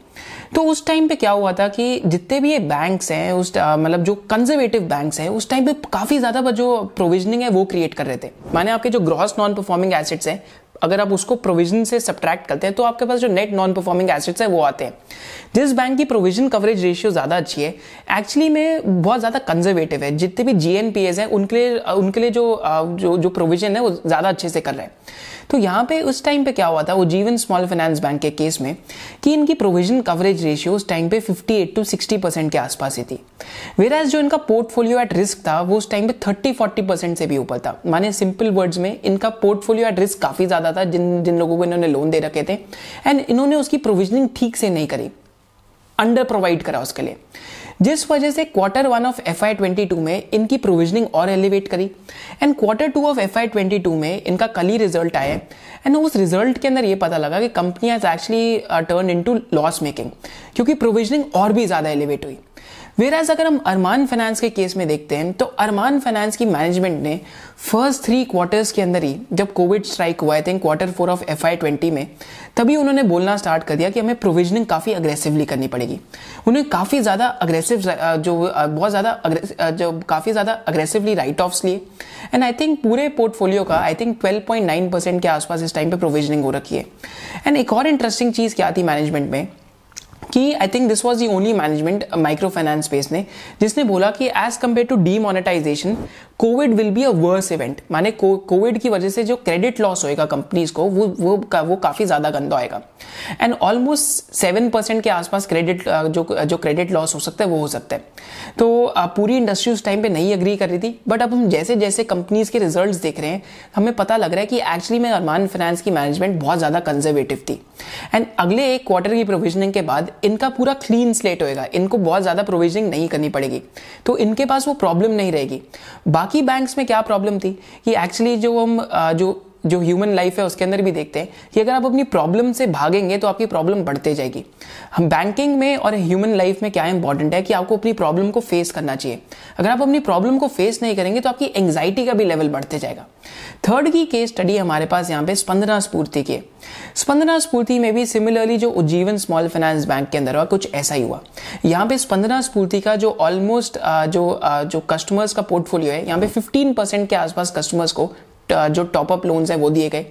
तो उस time पे क्या हुआ था कि जितने भी ये बैंक्स हैं उस मतलब जो कंजर्वेटिव बैंक्स हैं उस टाइम पे काफ़ी ज़्यादा जो प्रोविजनिंग है वो क्रिएट कर रहे थे माने आपके जो ग्रॉस नॉन परफॉर्मिंग एसेट्स हैं अगर आप उसको प्रोविजन से सब्ट्रैक्ट करते हैं तो आपके पास जो नेट नॉन परफॉर्मिंग एसेट्स है वो आते हैं जिस बैंक की प्रोविजन कवरेज रेशियो ज़्यादा अच्छी है एक्चुअली में बहुत ज़्यादा कंजर्वेटिव है जितने भी जीएनपीएस हैं उनके लिए उनके लिए जो जो जो प्रोविजन है वो ज़्यादा अच्छे से कर रहे हैं तो यहाँ पे उस टाइम पे क्या हुआ था उज्जीवन स्मॉल फाइनेंस बैंक के केस में कि इनकी प्रोविजन कवरेज रेशियो उस टाइम पे 58 टू 60 परसेंट के आसपास ही थी वेराज जो इनका पोर्टफोलियो एट रिस्क था वो उस टाइम पे 30 40 परसेंट से भी ऊपर था माने सिंपल वर्ड्स में इनका पोर्टफोलियो एट रिस्क काफ़ी ज़्यादा था जिन जिन लोगों को इन्होंने लोन दे रखे थे एंड इन्होंने उसकी प्रोविजनिंग ठीक से नहीं करी अंडर प्रोवाइड करा उसके लिए जिस वजह से quarter one of F I twenty two में इनकी प्रोविजनिंग और एलिवेट करी and quarter two of F I twenty two में इनका कल ही रिजल्ट आया एंड उस रिजल्ट के अंदर ये पता लगा कि company as actually turn into loss making क्योंकि प्रोविजनिंग और भी ज़्यादा एलिवेट हुई वेराज अगर हम अरमान फाइनेंस के केस में देखते हैं तो अरमान फाइनेंस की मैनेजमेंट ने फर्स्ट थ्री क्वार्टर्स के अंदर ही जब कोविड स्ट्राइक हुआ I think quarter four of F I twenty में तभी उन्होंने बोलना स्टार्ट कर दिया कि हमें प्रोविजनिंग काफ़ी अग्रेसिवली करनी पड़ेगी उन्हें काफ़ी ज़्यादा अग्रेसिव जो बहुत ज़्यादा जो काफ़ी ज़्यादा अग्रेसिवली राइट ऑफ्स लिए एंड आई थिंक पूरे पोर्टफोलियो का आई थिंक नाइन परसेंट के आसपास इस टाइम पे प्रोविजनिंग हो रखी है एंड एक और इंटरेस्टिंग चीज़ क्या थी मैनेजमेंट में कि I think this was the only management microfinance space ने जिसने बोला कि as compared to demonetisation Covid will be a worse event माने कोविड की वजह से जो क्रेडिट लॉस होएगा कंपनीज को वो वो का, वो काफ़ी ज़्यादा गंदा आएगा एंड ऑलमोस्ट सेवन परसेंट के आसपास क्रेडिट uh, जो जो क्रेडिट लॉस हो सकता है वो हो सकता है तो uh, पूरी इंडस्ट्री उस टाइम पे नहीं अग्री कर रही थी बट अब हम जैसे जैसे कंपनीज के रिजल्ट देख रहे हैं हमें पता लग रहा है कि एक्चुअली में अरमान फाइनेंस की मैनेजमेंट बहुत ज़्यादा कंजर्वेटिव थी एंड अगले एक क्वार्टर की प्रोविजनिंग के बाद इनका पूरा क्लीन स्लेट होएगा इनको बहुत ज़्यादा प्रोविजनिंग नहीं करनी पड़ेगी तो इनके पास वो प्रॉब्लम नहीं रहेगी बाकी बैंक्स में क्या प्रॉब्लम थी कि एक्चुअली जो हम जो जो ह्यूमन लाइफ है उसके अंदर भी देखते हैं कि अगर आप अपनी प्रॉब्लम से भागेंगे तो आपकी प्रॉब्लम बढ़ते जाएगी हम बैंकिंग में और ह्यूमन लाइफ में क्या इंपॉर्टेंट है कि आपको अपनी प्रॉब्लम को फेस करना चाहिए अगर आप अपनी प्रॉब्लम को फेस नहीं करेंगे तो आपकी एंग्जाइटी का भी लेवल बढ़ते जाएगा थर्ड की केस स्टडी हमारे पास यहाँ पे स्पंदना स्फूर्ति की स्पंदना स्फूर्ति में भी सिमिलरली जो उज्जीवन स्मॉल फाइनेंस बैंक के अंदर हुआ कुछ ऐसा ही हुआ यहाँ पे स्पंदना स्फूर्ति का जो ऑलमोस्ट जो जो कस्टमर्स का पोर्टफोलियो है यहाँ पे 15 परसेंट के आसपास कस्टमर्स को Uh, जो टॉपअप लोन्स हैं वो दिए गए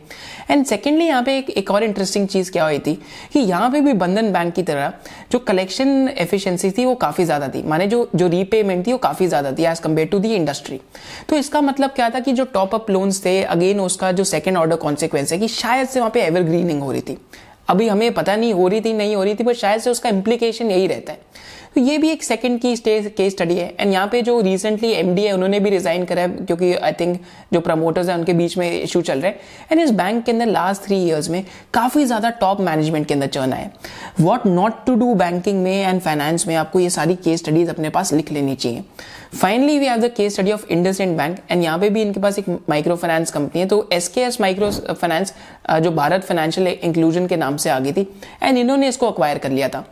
एंड सेकेंडली यहाँ पे एक, एक और इंटरेस्टिंग चीज़ क्या हुई थी कि यहाँ पे भी बंधन बैंक की तरह जो कलेक्शन एफिशिएंसी थी वो काफ़ी ज़्यादा थी माने जो जो रीपेमेंट थी वो काफ़ी ज़्यादा थी as compared to the industry तो इसका मतलब क्या था कि जो टॉपअप लोन्स थे अगेन उसका जो सेकेंड ऑर्डर कॉन्सिक्वेंस है कि शायद से वहाँ पर एवरग्रीनिंग हो रही थी अभी हमें पता नहीं हो रही थी नहीं हो रही थी पर शायद से उसका इम्प्लीकेशन यही रहता है तो ये भी एक सेकंड की केस स्टडी है एंड यहाँ पे जो रिसेंटली एम है उन्होंने भी रिजाइन करा है क्योंकि आई थिंक जो प्रमोटर्स हैं उनके बीच में इशू चल रहे हैं एंड इस बैंक के अंदर लास्ट थ्री ईयर्स में काफ़ी ज़्यादा टॉप मैनेजमेंट के अंदर चर्न आए what not to do banking में एंड फाइनेंस में आपको ये सारी केस स्टडीज अपने पास लिख लेनी चाहिए finally we have the case study of IndusInd bank and यहाँ पे भी इनके पास एक माइक्रो फाइनेंस कंपनी है तो S K S micro finance जो भारत फाइनेंशियल इंक्लूजन के नाम नाम से आगे थी एंड इन्होंने इसको अक्वायर कर लिया था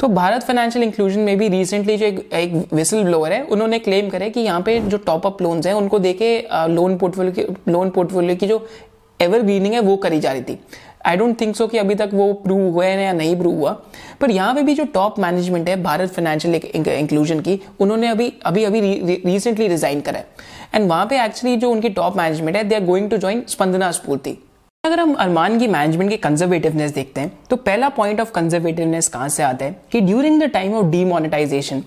तो भारत फाइनेंशियल इंक्लूजन में भी रिसेंटली जो एक, एक विसल ब्लोअर है उन्होंने क्लेम करे कि यहाँ पे जो टॉप अप लोन्स हैं उनको देखे लोन पोर्टफोलियो की लोन पोर्टफोलियो की जो एवर ग्रीनिंग है वो करी जा रही थी आई डोंट थिंक सो कि अभी तक वो प्रूव हुए हैं या नहीं प्रूव हुआ पर यहाँ पे भी जो टॉप मैनेजमेंट है भारत फाइनेंशियल इंक्लूजन की उन्होंने अभी अभी अभी रिसेंटली रिजाइन करा है एंड वहाँ पे एक्चुअली जो उनकी टॉप मैनेजमेंट है they are going to join Spandana Sphoorty अगर हम अरमान की मैनेजमेंट की कंजर्वेटिवनेस देखते हैं तो पहला पॉइंट ऑफ कंजर्वेटिवनेस कहाँ से आता है कि during the time of demonetisation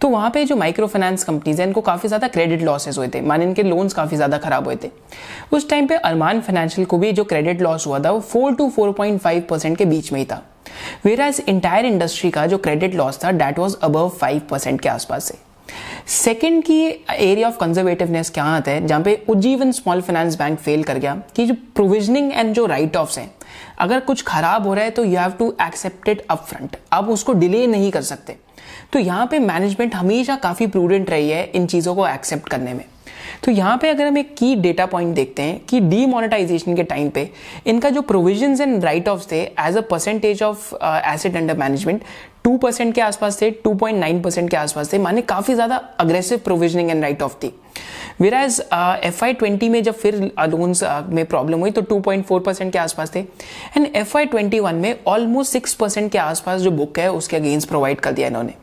तो वहाँ पे जो माइक्रो फाइनेंस कंपनीज हैं इनको काफ़ी ज़्यादा क्रेडिट लॉसेस हुए थे माने इनके लोन्स काफ़ी ज़्यादा खराब हुए थे उस टाइम पे अरमान फाइनेंशियल को भी जो क्रेडिट लॉस हुआ था वो four to four point five percent के बीच में ही था वेरा इस इंटायर इंडस्ट्री का जो क्रेडिट लॉस था that was above five percent के आसपास से सेकेंड की एरिया ऑफ कंजर्वेटिवनेस क्या आता है जहाँ पे Ujjivan small finance bank fail कर गया कि जो प्रोविजनिंग एंड जो राइट ऑफ है अगर कुछ खराब हो रहा है तो you have to accept it up front आप उसको डिले नहीं कर सकते तो यहाँ पे मैनेजमेंट हमेशा काफ़ी प्रूडेंट रही है इन चीज़ों को एक्सेप्ट करने में तो यहाँ पे अगर हम एक की डेटा पॉइंट देखते हैं कि डीमोनेटाइजेशन के टाइम पे इनका जो प्रोविजंस एंड राइट ऑफ थे as a percentage of asset under management two percent के आसपास थे टू पॉइंट नाइन परसेंट के आसपास थे माने काफ़ी ज़्यादा aggressive provisioning and write off थी वेरा एफ आई ट्वेंटी में जब फिर लोन्स uh, uh, में प्रॉब्लम हुई तो टू पॉइंट फोर परसेंट के आसपास थे and F I twenty one में ऑलमोस्ट सिक्स परसेंट के आसपास जो बुक है उसके अगेंस्ट प्रोवाइड कर दिया इन्होंने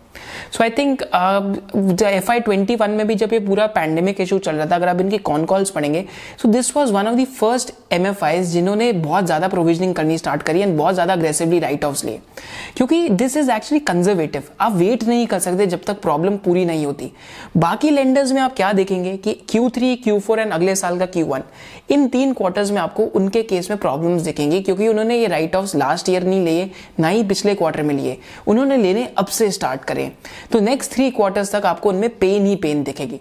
so I think F I twenty one में भी जब ये पूरा पैंडेमिक इशू चल रहा था अगर आप इनके कॉन कॉल्स पढ़ेंगे so this was one of the first M F Is जिन्होंने बहुत ज़्यादा प्रोविजनिंग करनी स्टार्ट करी एंड बहुत ज़्यादा अग्रेसिवली राइट ऑफ लिए क्योंकि दिस इज एक्चुअली कंजर्वेटिव आप वेट नहीं कर सकते जब तक प्रॉब्लम पूरी नहीं होती बाकी लेंडर्स में आप क्या देखेंगे कि Q three Q four and अगले साल का क्यू वन इन तीन क्वार्टर्स में आपको उनके केस में प्रॉब्लम दिखेंगी क्योंकि उन्होंने ये राइट ऑफ लास्ट ईयर नहीं लिए ना ही पिछले क्वार्टर में लिए उन्होंने लेने अब से स्टार्ट करें तो नेक्स्ट थ्री क्वार्टर्स तक आपको उनमें पेन ही पेन दिखेगी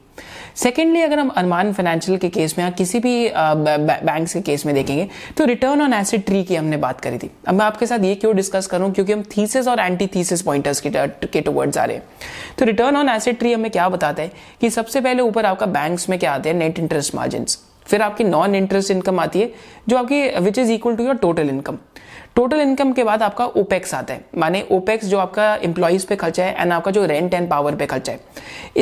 सेकेंडली अगर हम अरमान फाइनेंशियल के केस में या किसी भी बैंक्स के केस में देखेंगे तो रिटर्न ऑन एसिड ट्री की हमने बात करी थी अब मैं आपके साथ ये क्यों डिस्कस करूं क्योंकि हम थीसिस और एंटी थीसिस पॉइंटर्स के टूवर्ड्स आ रहे हैं तो रिटर्न ऑन एसिड ट्री हमें क्या बताता है कि सबसे पहले ऊपर आपका बैंक में क्या आते हैं नेट इंटरेस्ट मार्जिन फिर आपकी नॉन इंटरेस्ट इनकम आती है जो आपकी which is equal to your total income total income के बाद आपका ओपेक्स आता है माने ओपेक्स जो आपका एम्प्लॉयज़ पे खर्चा है एंड आपका जो रेंट एंड पावर पे खर्चा है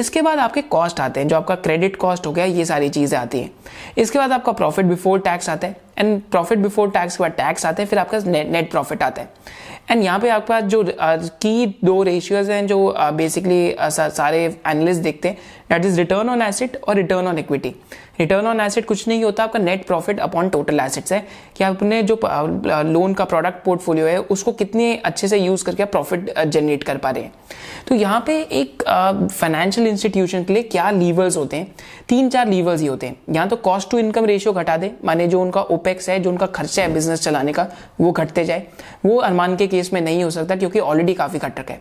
इसके बाद आपके कॉस्ट आते हैं जो आपका क्रेडिट कॉस्ट हो गया ये सारी चीज़ें आती हैं इसके बाद आपका प्रॉफिट बिफोर टैक्स आता है एंड प्रॉफिट बिफोर टैक्स के बाद टैक्स आते हैं फिर आपका नेट प्रॉफिट आता है एंड यहाँ पे पास जो की दो रेशियोज हैं जो बेसिकली सारे एनालिस्ट देखते हैं that is return on asset और return on equity return on asset कुछ नहीं होता आपका net profit upon total assets है कि आपने जो लोन का प्रोडक्ट पोर्टफोलियो है उसको कितने अच्छे से यूज करके प्रॉफिट जनरेट कर पा रहे हैं तो यहाँ पे एक फाइनेंशियल इंस्टीट्यूशन के लिए क्या लीवर्स होते हैं तीन चार लीवर्स ही होते हैं यहाँ तो कॉस्ट टू इनकम रेशियो घटा दे माने जो उनका ओपेक्स है जो उनका खर्चा है बिजनेस चलाने का वो घटते जाए वो अरमान के केस में नहीं हो सकता क्योंकि ऑलरेडी काफ़ी घट रखा है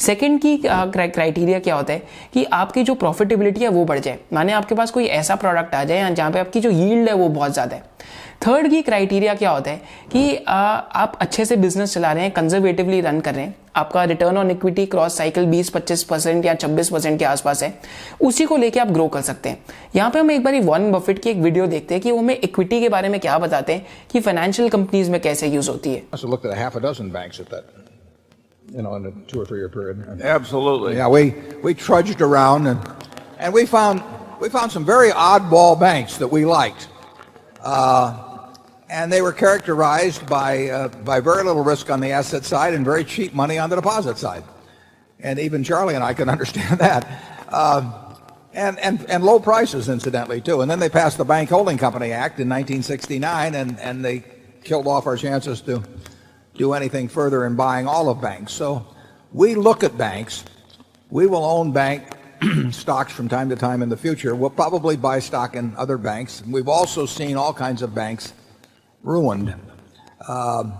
सेकेंड की क्राइटेरिया क्या होता है कि आपकी जो प्रॉफिटेबिलिटी है वो बढ़ जाए माने आपके पास कोई ऐसा प्रोडक्ट आ जाए जहाँ पे आपकी जो यील्ड है वो बहुत ज़्यादा है थर्ड की क्राइटेरिया क्या होता है कि आ, आप अच्छे से बिजनेस चला रहे हैं कंजर्वेटिवली रन कर रहे हैं आपका return on equity cross cycle 20-25 percent या 26 परसेंट के आसपास है उसी को लेके आप ग्रो कर सकते हैं यहाँ पे हम एक बार वॉर्न बफेट की एक वीडियो देखते हैं कि वो हमें इक्विटी के बारे में क्या बताते हैं कि फाइनेंशियल कंपनीज में कैसे यूज होती है you know, in a two or three year period. Absolutely. Yeah, we, we trudged around and, and we found we found some very oddball banks that we liked. Uh, and they were characterized by, uh, by very little risk on the asset side and very cheap money on the deposit side. And even Charlie and I can understand that. Uh, and, and, and low prices, incidentally, too. And then they passed the Bank Holding Company Act in 1969, and, and they killed off our chances to do anything further in buying all of banks. So we look at banks. We will own bank stocks from time to time in the future. We'll probably buy stock in other banks. We've also seen all kinds of banks ruined. Um,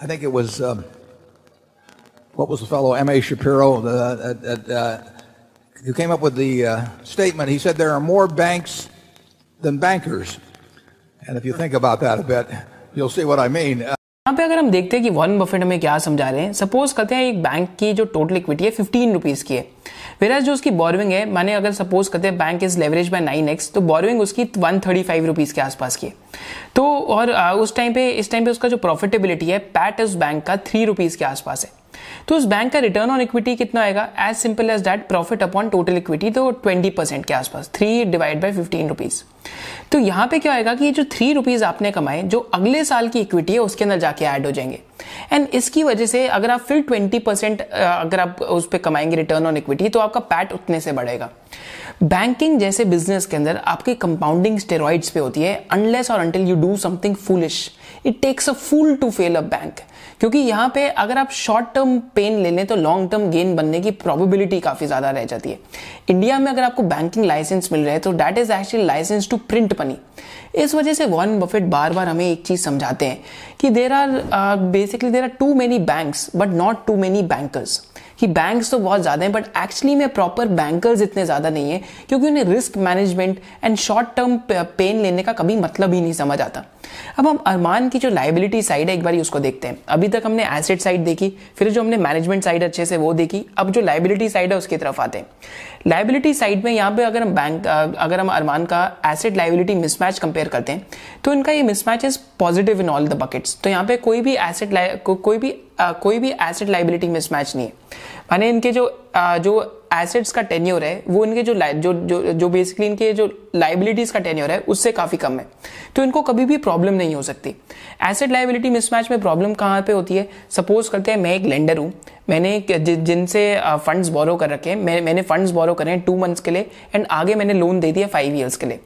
I think it was um, what was the fellow, M. A. Shapiro, uh, uh, uh, who came up with the statement. He said there are more banks than bankers. And if you think about that a bit, you'll see what I mean. यहाँ पे अगर हम देखते हैं कि Warren Buffett हमें क्या समझा रहे हैं सपोज करते हैं एक बैंक की जो टोटल इक्विटी है फिफ्टीन रुपीज़ की है वेराज जो उसकी बोरविंग है माने अगर सपोज करते हैं bank is leverage by nine X तो बोरविंग उसकी वन थर्टी फाइव रुपीज़ के आसपास की है तो और उस टाइम पे इस टाइम पे उसका जो प्रॉफिटेबिलिटी है पैट उस बैंक का थ्री रुपीज़ के आसपास है तो उस बैंक का रिटर्न ऑन इक्विटी कितना आएगा as simple as that profit upon total equity तो ट्वेंटी परसेंट के आसपास three divide by fifteen rupees तो यहाँ पे क्या होगा कि ये जो थ्री रुपीज आपने कमाए जो अगले साल की इक्विटी है उसके अंदर जाके ऐड हो जाएंगे एंड इसकी वजह से अगर आप फिर ट्वेंटी परसेंट अगर आप उस पर कमाएंगे रिटर्न ऑन इक्विटी तो आपका पैट उतने से बढ़ेगा बैंकिंग जैसे बिजनेस के अंदर आपकी कंपाउंडिंग स्टेरॉइड्स पे होती है अनलेस और until you do something foolish it takes a fool to fail a bank क्योंकि यहां पे अगर आप शॉर्ट टर्म पेन ले लें तो लॉन्ग टर्म गेन बनने की प्रोबेबिलिटी काफ़ी ज़्यादा रह जाती है इंडिया में अगर आपको बैंकिंग लाइसेंस मिल रहा है तो that is actually licence to print money इस वजह से वॉरेन बफेट बार बार हमें एक चीज़ समझाते हैं कि there are basically there are too many banks but not too many bankers कि बैंक्स तो बहुत ज़्यादा हैं बट एक्चुअली में प्रॉपर बैंकर्स इतने ज़्यादा नहीं है क्योंकि उन्हें risk management and short term pain लेने का कभी मतलब ही नहीं समझ आता अब हम अरमान की जो लाइबिलिटी साइड है एक बार उसको देखते हैं अभी तक हमने एसेट साइड देखी फिर जो हमने मैनेजमेंट साइड अच्छे से वो देखी अब जो लाइबिलिटी साइड है उसकी तरफ आते हैं लाइबिलिटी साइड में यहाँ पे अगर हम बैंक अगर हम अरमान का एसेट लाइबिलिटी मिसमैच कंपेयर करते हैं तो इनका ये mismatch is positive in all the buckets तो यहाँ पे कोई भी एसेट को, कोई भी आ, कोई भी एसेट लाइबिलिटी मिसमैच नहीं है यानी इनके जो आ, जो एसेट्स का टेन्योर है वो इनके जो जो जो जो बेसिकली इनके जो लाइबिलिटीज का टेन्योर है उससे काफी कम है तो इनको कभी भी प्रॉब्लम नहीं हो सकती एसेट लाइबिलिटी मिसमैच में प्रॉब्लम कहाँ पे होती है सपोज करते हैं मैं एक लेंडर हूँ मैंने जिनसे फंड्स बोरो कर रखे हैं मैं, मैंने फंड्स बोरो करे हैं टू मंथ्स के लिए एंड आगे मैंने लोन दे दिया फाइव ईयर्स के लिए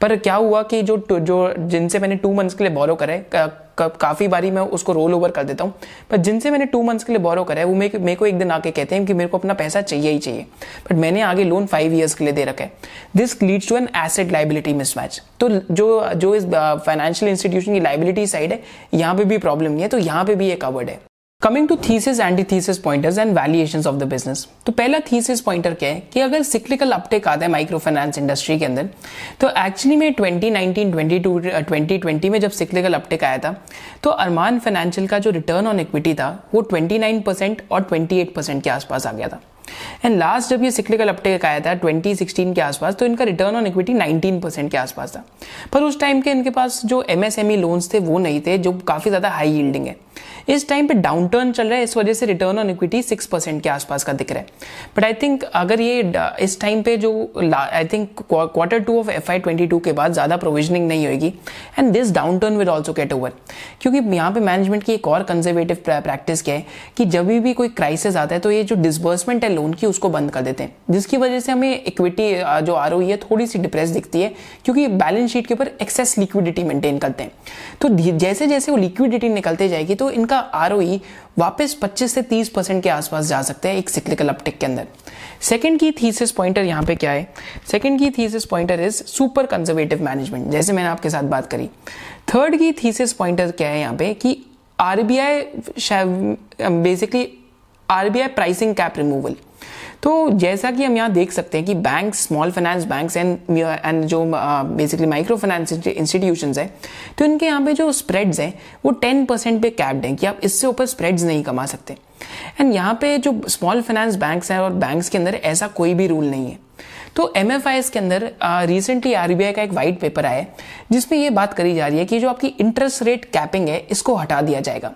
पर क्या हुआ कि जो जो जिनसे मैंने टू मंथ्स के लिए बोरो करा है काफ़ी बारी मैं उसको रोल ओवर कर देता हूँ पर जिनसे मैंने टू मंथ्स के लिए बोरो करा है वो मेरे मेरे को एक दिन आके कहते हैं कि मेरे को अपना पैसा चाहिए ही चाहिए बट मैंने आगे लोन फाइव ईयर्स के लिए दे रखा है this leads to an asset liability mismatch तो जो जो इस फाइनेंशियल इंस्टीट्यूशन की लाइबिलिटी साइड है यहाँ पे भी प्रॉब्लम नहीं है तो यहाँ पे भी ये कवर्ड है coming to thesis thesis pointers and valuation of the business तो पहला थीसिस पॉइंटर क्या है कि अगर सिक्लिकल अपटेक आता है माइक्रो फाइनेंस इंडस्ट्री के अंदर तो एक्चुअली में 2019 22 2020 में जब सिक्लिकल अपटेक आया था तो अरमान फाइनेंशियल का जो रिटर्न ऑन इक्विटी था वो 29 परसेंट और 28 परसेंट के आसपास आ गया था एंड लास्ट जब ये सिक्लिकल अपटेक आया था 2016 के आसपास तो इनका रिटर्न ऑन इक्विटी 19 परसेंट के आसपास था पर उस टाइम के इनके पास जो एमएसएमई लोन्स e थे वो नहीं थे जो काफ़ी ज़्यादा हाई यील्डिंग है इस टाइम पे डाउन टर्न चल रहा है इस वजह से return on equity six percent के आसपास का दिख रहा है बट आई थिंक अगर ये इस टाइम पे जो I think quarter two of F I twenty two के बाद ज़्यादा प्रोविजनिंग नहीं होगी and this downturn will also get over क्योंकि यहाँ पे मैनेजमेंट की एक और कंजर्वेटिव प्रैक्टिस क्या है कि जब भी कोई क्राइसिस आता है तो ये जो डिसबर्समेंट है लोन की उसको बंद कर देते हैं जिसकी वजह से हमें इक्विटी जो आर है थोड़ी सी डिप्रेस दिखती है क्योंकि बैलेंस शीट के ऊपर एक्सेस लिक्विडिटी मेंटेन करते हैं तो जैसे जैसे वो लिक्विडिटी निकलते जाएगी तो इनका आर वापस 25 से 30 परसेंट के आसपास जा सकते हैं एक सिक्लिकल अपटेक के अंदर सेकंड की थीसिस पॉइंटर यहां पे क्या है सेकंड की thesis pointer is super conservative management जैसे मैंने आपके साथ बात करी थर्ड की थीसिस पॉइंटर क्या है यहां पे कि RBI basically RBI pricing cap removal तो जैसा कि हम यहाँ देख सकते हैं कि bank small finance banks and and जो बेसिकली माइक्रो फाइनेंस इंस्टीट्यूशन है तो इनके यहाँ पे जो स्प्रेड्स हैं वो टेन परसेंट पे कैप्ड हैं कि आप इससे ऊपर स्प्रेड्स नहीं कमा सकते एंड यहाँ पे जो स्मॉल फाइनेंस बैंक्स हैं और बैंक्स के अंदर ऐसा कोई भी रूल नहीं है तो एम के अंदर रिसेंटली आर का एक वाइट पेपर आया है जिसमें यह बात करी जा रही है कि जो आपकी इंटरेस्ट रेट कैपिंग है इसको हटा दिया जाएगा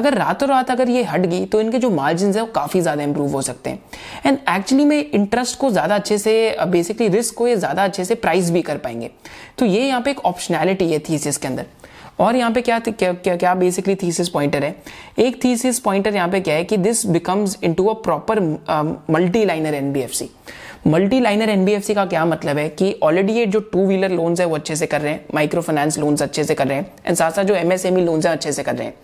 अगर रातों रात अगर ये हट गई तो इनके जो मार्जिन है वो काफ़ी ज़्यादा इंप्रूव हो सकते हैं एंड एक्चुअली में इंटरेस्ट को ज़्यादा अच्छे से बेसिकली रिस्क को ये ज़्यादा अच्छे से प्राइस भी कर पाएंगे तो ये यहाँ पे एक ऑप्शनैलिटी है थीसिस के अंदर और यहाँ पे क्या क्या क्या, क्या बेसिकली थीसिस पॉइंटर है एक थीसिस पॉइंटर यहाँ पे क्या है कि this becomes into a proper multi liner NBFC multi liner NBFC का क्या मतलब है कि ऑलरेडी ये जो टू व्हीलर लोन्स है वो अच्छे से कर रहे हैं माइक्रो फाइनेंस लोन्स अच्छे से कर रहे हैं एंड साथ साथ जो एमएसएमई लोन्स e हैं अच्छे से कर रहे हैं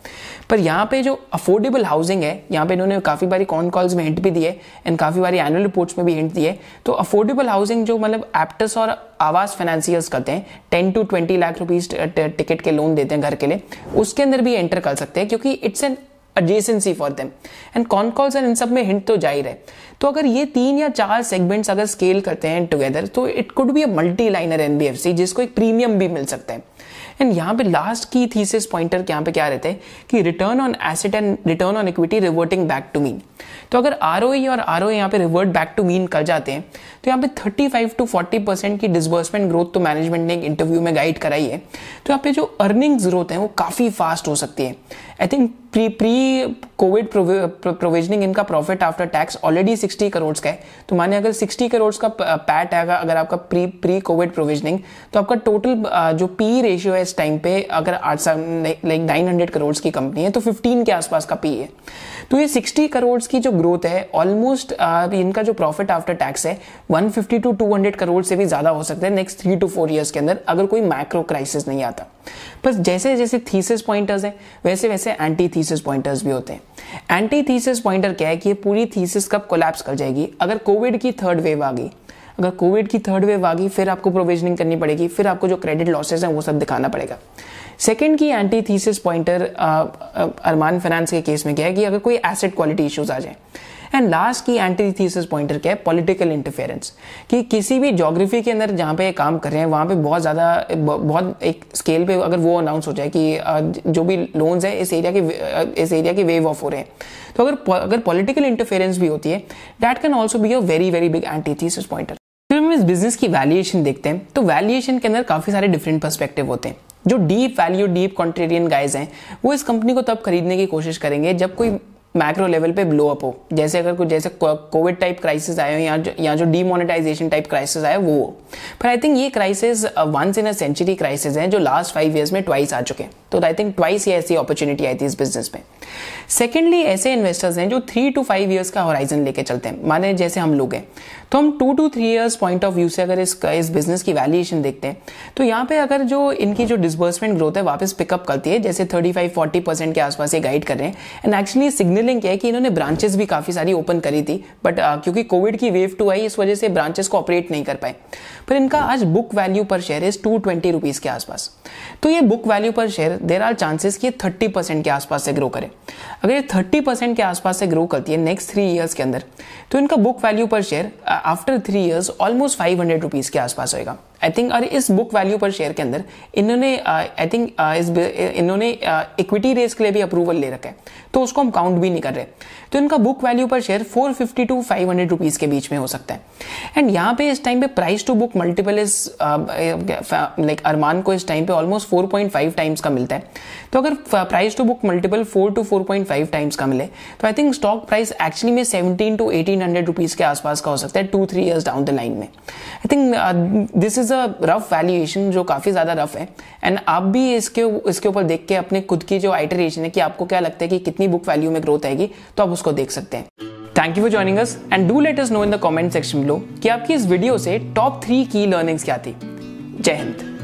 पर यहाँ पे जो अफोर्डेबल हाउसिंग है यहाँ पे इन्होंने काफ़ी बारी कॉन कॉल्स में हिंट भी दिए एंड काफ़ी बारी एनुअल रिपोर्ट्स में भी हिंट दिए तो अफोर्डेबल हाउसिंग जो मतलब एप्टस और आवास फाइनेंसियर्स करते हैं ten to twenty lakh rupees ticket के लोन देते हैं घर के लिए उसके अंदर भी एंटर कर सकते हैं क्योंकि it's an adjacency for them and con call sir इन सब में हिंट तो जाहिर है तो अगर ये तीन या चार सेगमेंट्स अगर स्केल करते हैं टुगेदर तो it could be a multi liner NBFC जिसको एक प्रीमियम भी मिल सकता है एंड यहाँ पे लास्ट की थीसिस पॉइंटर यहाँ पे क्या रहते हैं कि return on asset and return on equity reverting back to mean तो अगर आर e और आर ओ e यहाँ पे रिवर्ट बैक टू मीन कर जाते हैं तो यहाँ पे 35 टू 40 परसेंट की डिसबर्समेंट ग्रोथ तो मैनेजमेंट ने एक इंटरव्यू में गाइड कराई है तो यहाँ पे जो अर्निंग्स ग्रोथ है वो काफ़ी फास्ट हो सकती है I think pre pre COVID provisioning इनका profit after tax already 60 crore का है तो माने अगर 60 करोड़ का पैट आएगा अगर आपका प्री प्री कोविड प्रोविजनिंग तो आपका टोटल जो पी रेशियो है इस टाइम पे अगर आठ लाइक नाइन हंड्रेड करोड़ की कंपनी है तो 15 के आसपास का पी है तो ये 60 करोड़ की जो ग्रोथ है ऑलमोस्ट इनका जो प्रॉफिट आफ्टर टैक्स है 150 टू 200 करोड़ से भी ज़्यादा हो सकता है next three to four years के अंदर अगर कोई माइक्रो क्राइसिस नहीं आता बस जैसे जैसे थीसिस पॉइंटर्स हैं वैसे वैसे एंटी थीसिस पॉइंटर्स भी होते हैं एंटी थीसिस पॉइंटर क्या है कि ये पूरी थीसिस कब कोलैप्स कर जाएगी अगर कोविड की थर्ड वेव आ गई अगर कोविड की थर्ड वेव आ गई फिर आपको प्रोविजनिंग करनी पड़ेगी फिर आपको जो क्रेडिट लॉसेज हैं वो सब दिखाना पड़ेगा सेकेंड की antithesis pointer Arman finance के केस में क्या है कि अगर कोई एसेट क्वालिटी इश्यूज आ जाए एंड लास्ट की एंटी थीसिस पॉइंटर क्या है पॉलिटिकल इंटरफेरेंस कि किसी भी जोग्राफी के अंदर जहाँ पे काम कर रहे हैं वहाँ पे बहुत ज़्यादा बहुत एक स्केल पे अगर वो अनाउंस हो जाए कि जो भी लोन्स है इस एरिया के इस एरिया के वेव ऑफ हो रहे हैं तो अगर अगर पॉलिटिकल इंटरफेरेंस भी होती है that can also be a very very big antithesis pointer फिर हम इस बिजनेस की वैल्यूएशन देखते हैं तो वैल्यूएशन के अंदर काफ़ी सारे डिफरेंट पर्सपेक्टिव होते हैं जो deep value deep contrarian guys हैं वो इस कंपनी को तब खरीदने की कोशिश करेंगे जब कोई मैक्रो लेवल पे ब्लो अप हो जैसे अगर कुछ जैसे कोविड टाइप क्राइसिस आए हो या जो या जो डीमोनेटाइजेशन टाइप क्राइसिस आए वो हो पर आई थिंक ये crisis once in a century crisis हैं जो लास्ट फाइव ईयर्स में ट्वाइस आ चुके हैं तो आई थिंक ट्वाइस ये ऐसी अपॉर्चुनिटी आई थी इस बिजनेस में सेकेंडली ऐसे इन्वेस्टर्स हैं जो थ्री टू फाइव ईयर्स का होराइजन लेके चलते हैं माने जैसे हम लोग हैं तो हम two to three years point of view से अगर इस इस बिजनेस की वैल्यूएशन देखते हैं तो यहाँ पे अगर जो इनकी जो डिसबर्समेंट ग्रोथ है वापस पिकअप करती है जैसे थर्टी फाइव फोर्टी परसेंट के आसपास ये गाइड कर रहे हैं एंड एक्चुअली सिग्नल सिंबलिंग है कि इन्होंने ब्रांचेस भी काफ़ी सारी ओपन करी थी बट uh, क्योंकि कोविड की वेव टू आई इस वजह से ब्रांचेस को ऑपरेट नहीं कर पाए पर इनका आज book value per share is two twenty rupees के आसपास तो ये book value per share there are chances की थर्टी परसेंट के आसपास से ग्रो करे अगर ये थर्टी परसेंट के आसपास से ग्रो करती है नेक्स्ट थ्री ईयर्स के अंदर तो इनका book value per share after three years almost five hundred rupees के आसपास होगा आई थिंक और इस बुक वैल्यू पर शेयर के अंदर इन्होंने आई uh, थिंक uh, इस इन्होंने इक्विटी uh, रेस के लिए भी अप्रूवल ले रखा है तो उसको हम काउंट भी नहीं कर रहे तो इनका book value per share 450 to 500 rupees के बीच में हो सकता है एंड यहाँ पे इस टाइम पे price to book multiple is like Arman को इस टाइम पे almost four point five times का मिलता है तो अगर price to book multiple four to four point five times का मिले तो I think stock price actually में seventeen to eighteen hundred rupees के आसपास का हो सकता है two three years down the line में I think this is is a rough valuation जो काफ़ी ज़्यादा रफ है एंड आप भी इसके इसके ऊपर देख के अपने खुद की जो आइटरेशन है कि आपको क्या लगता है कि कितनी बुक वैल्यू में ग्रोथ आएगी तो आप उसको देख सकते हैं thank you for joining us and do let us know in the comment section below कि आपकी इस वीडियो से टॉप थ्री की लर्निंग्स क्या थी जय हिंद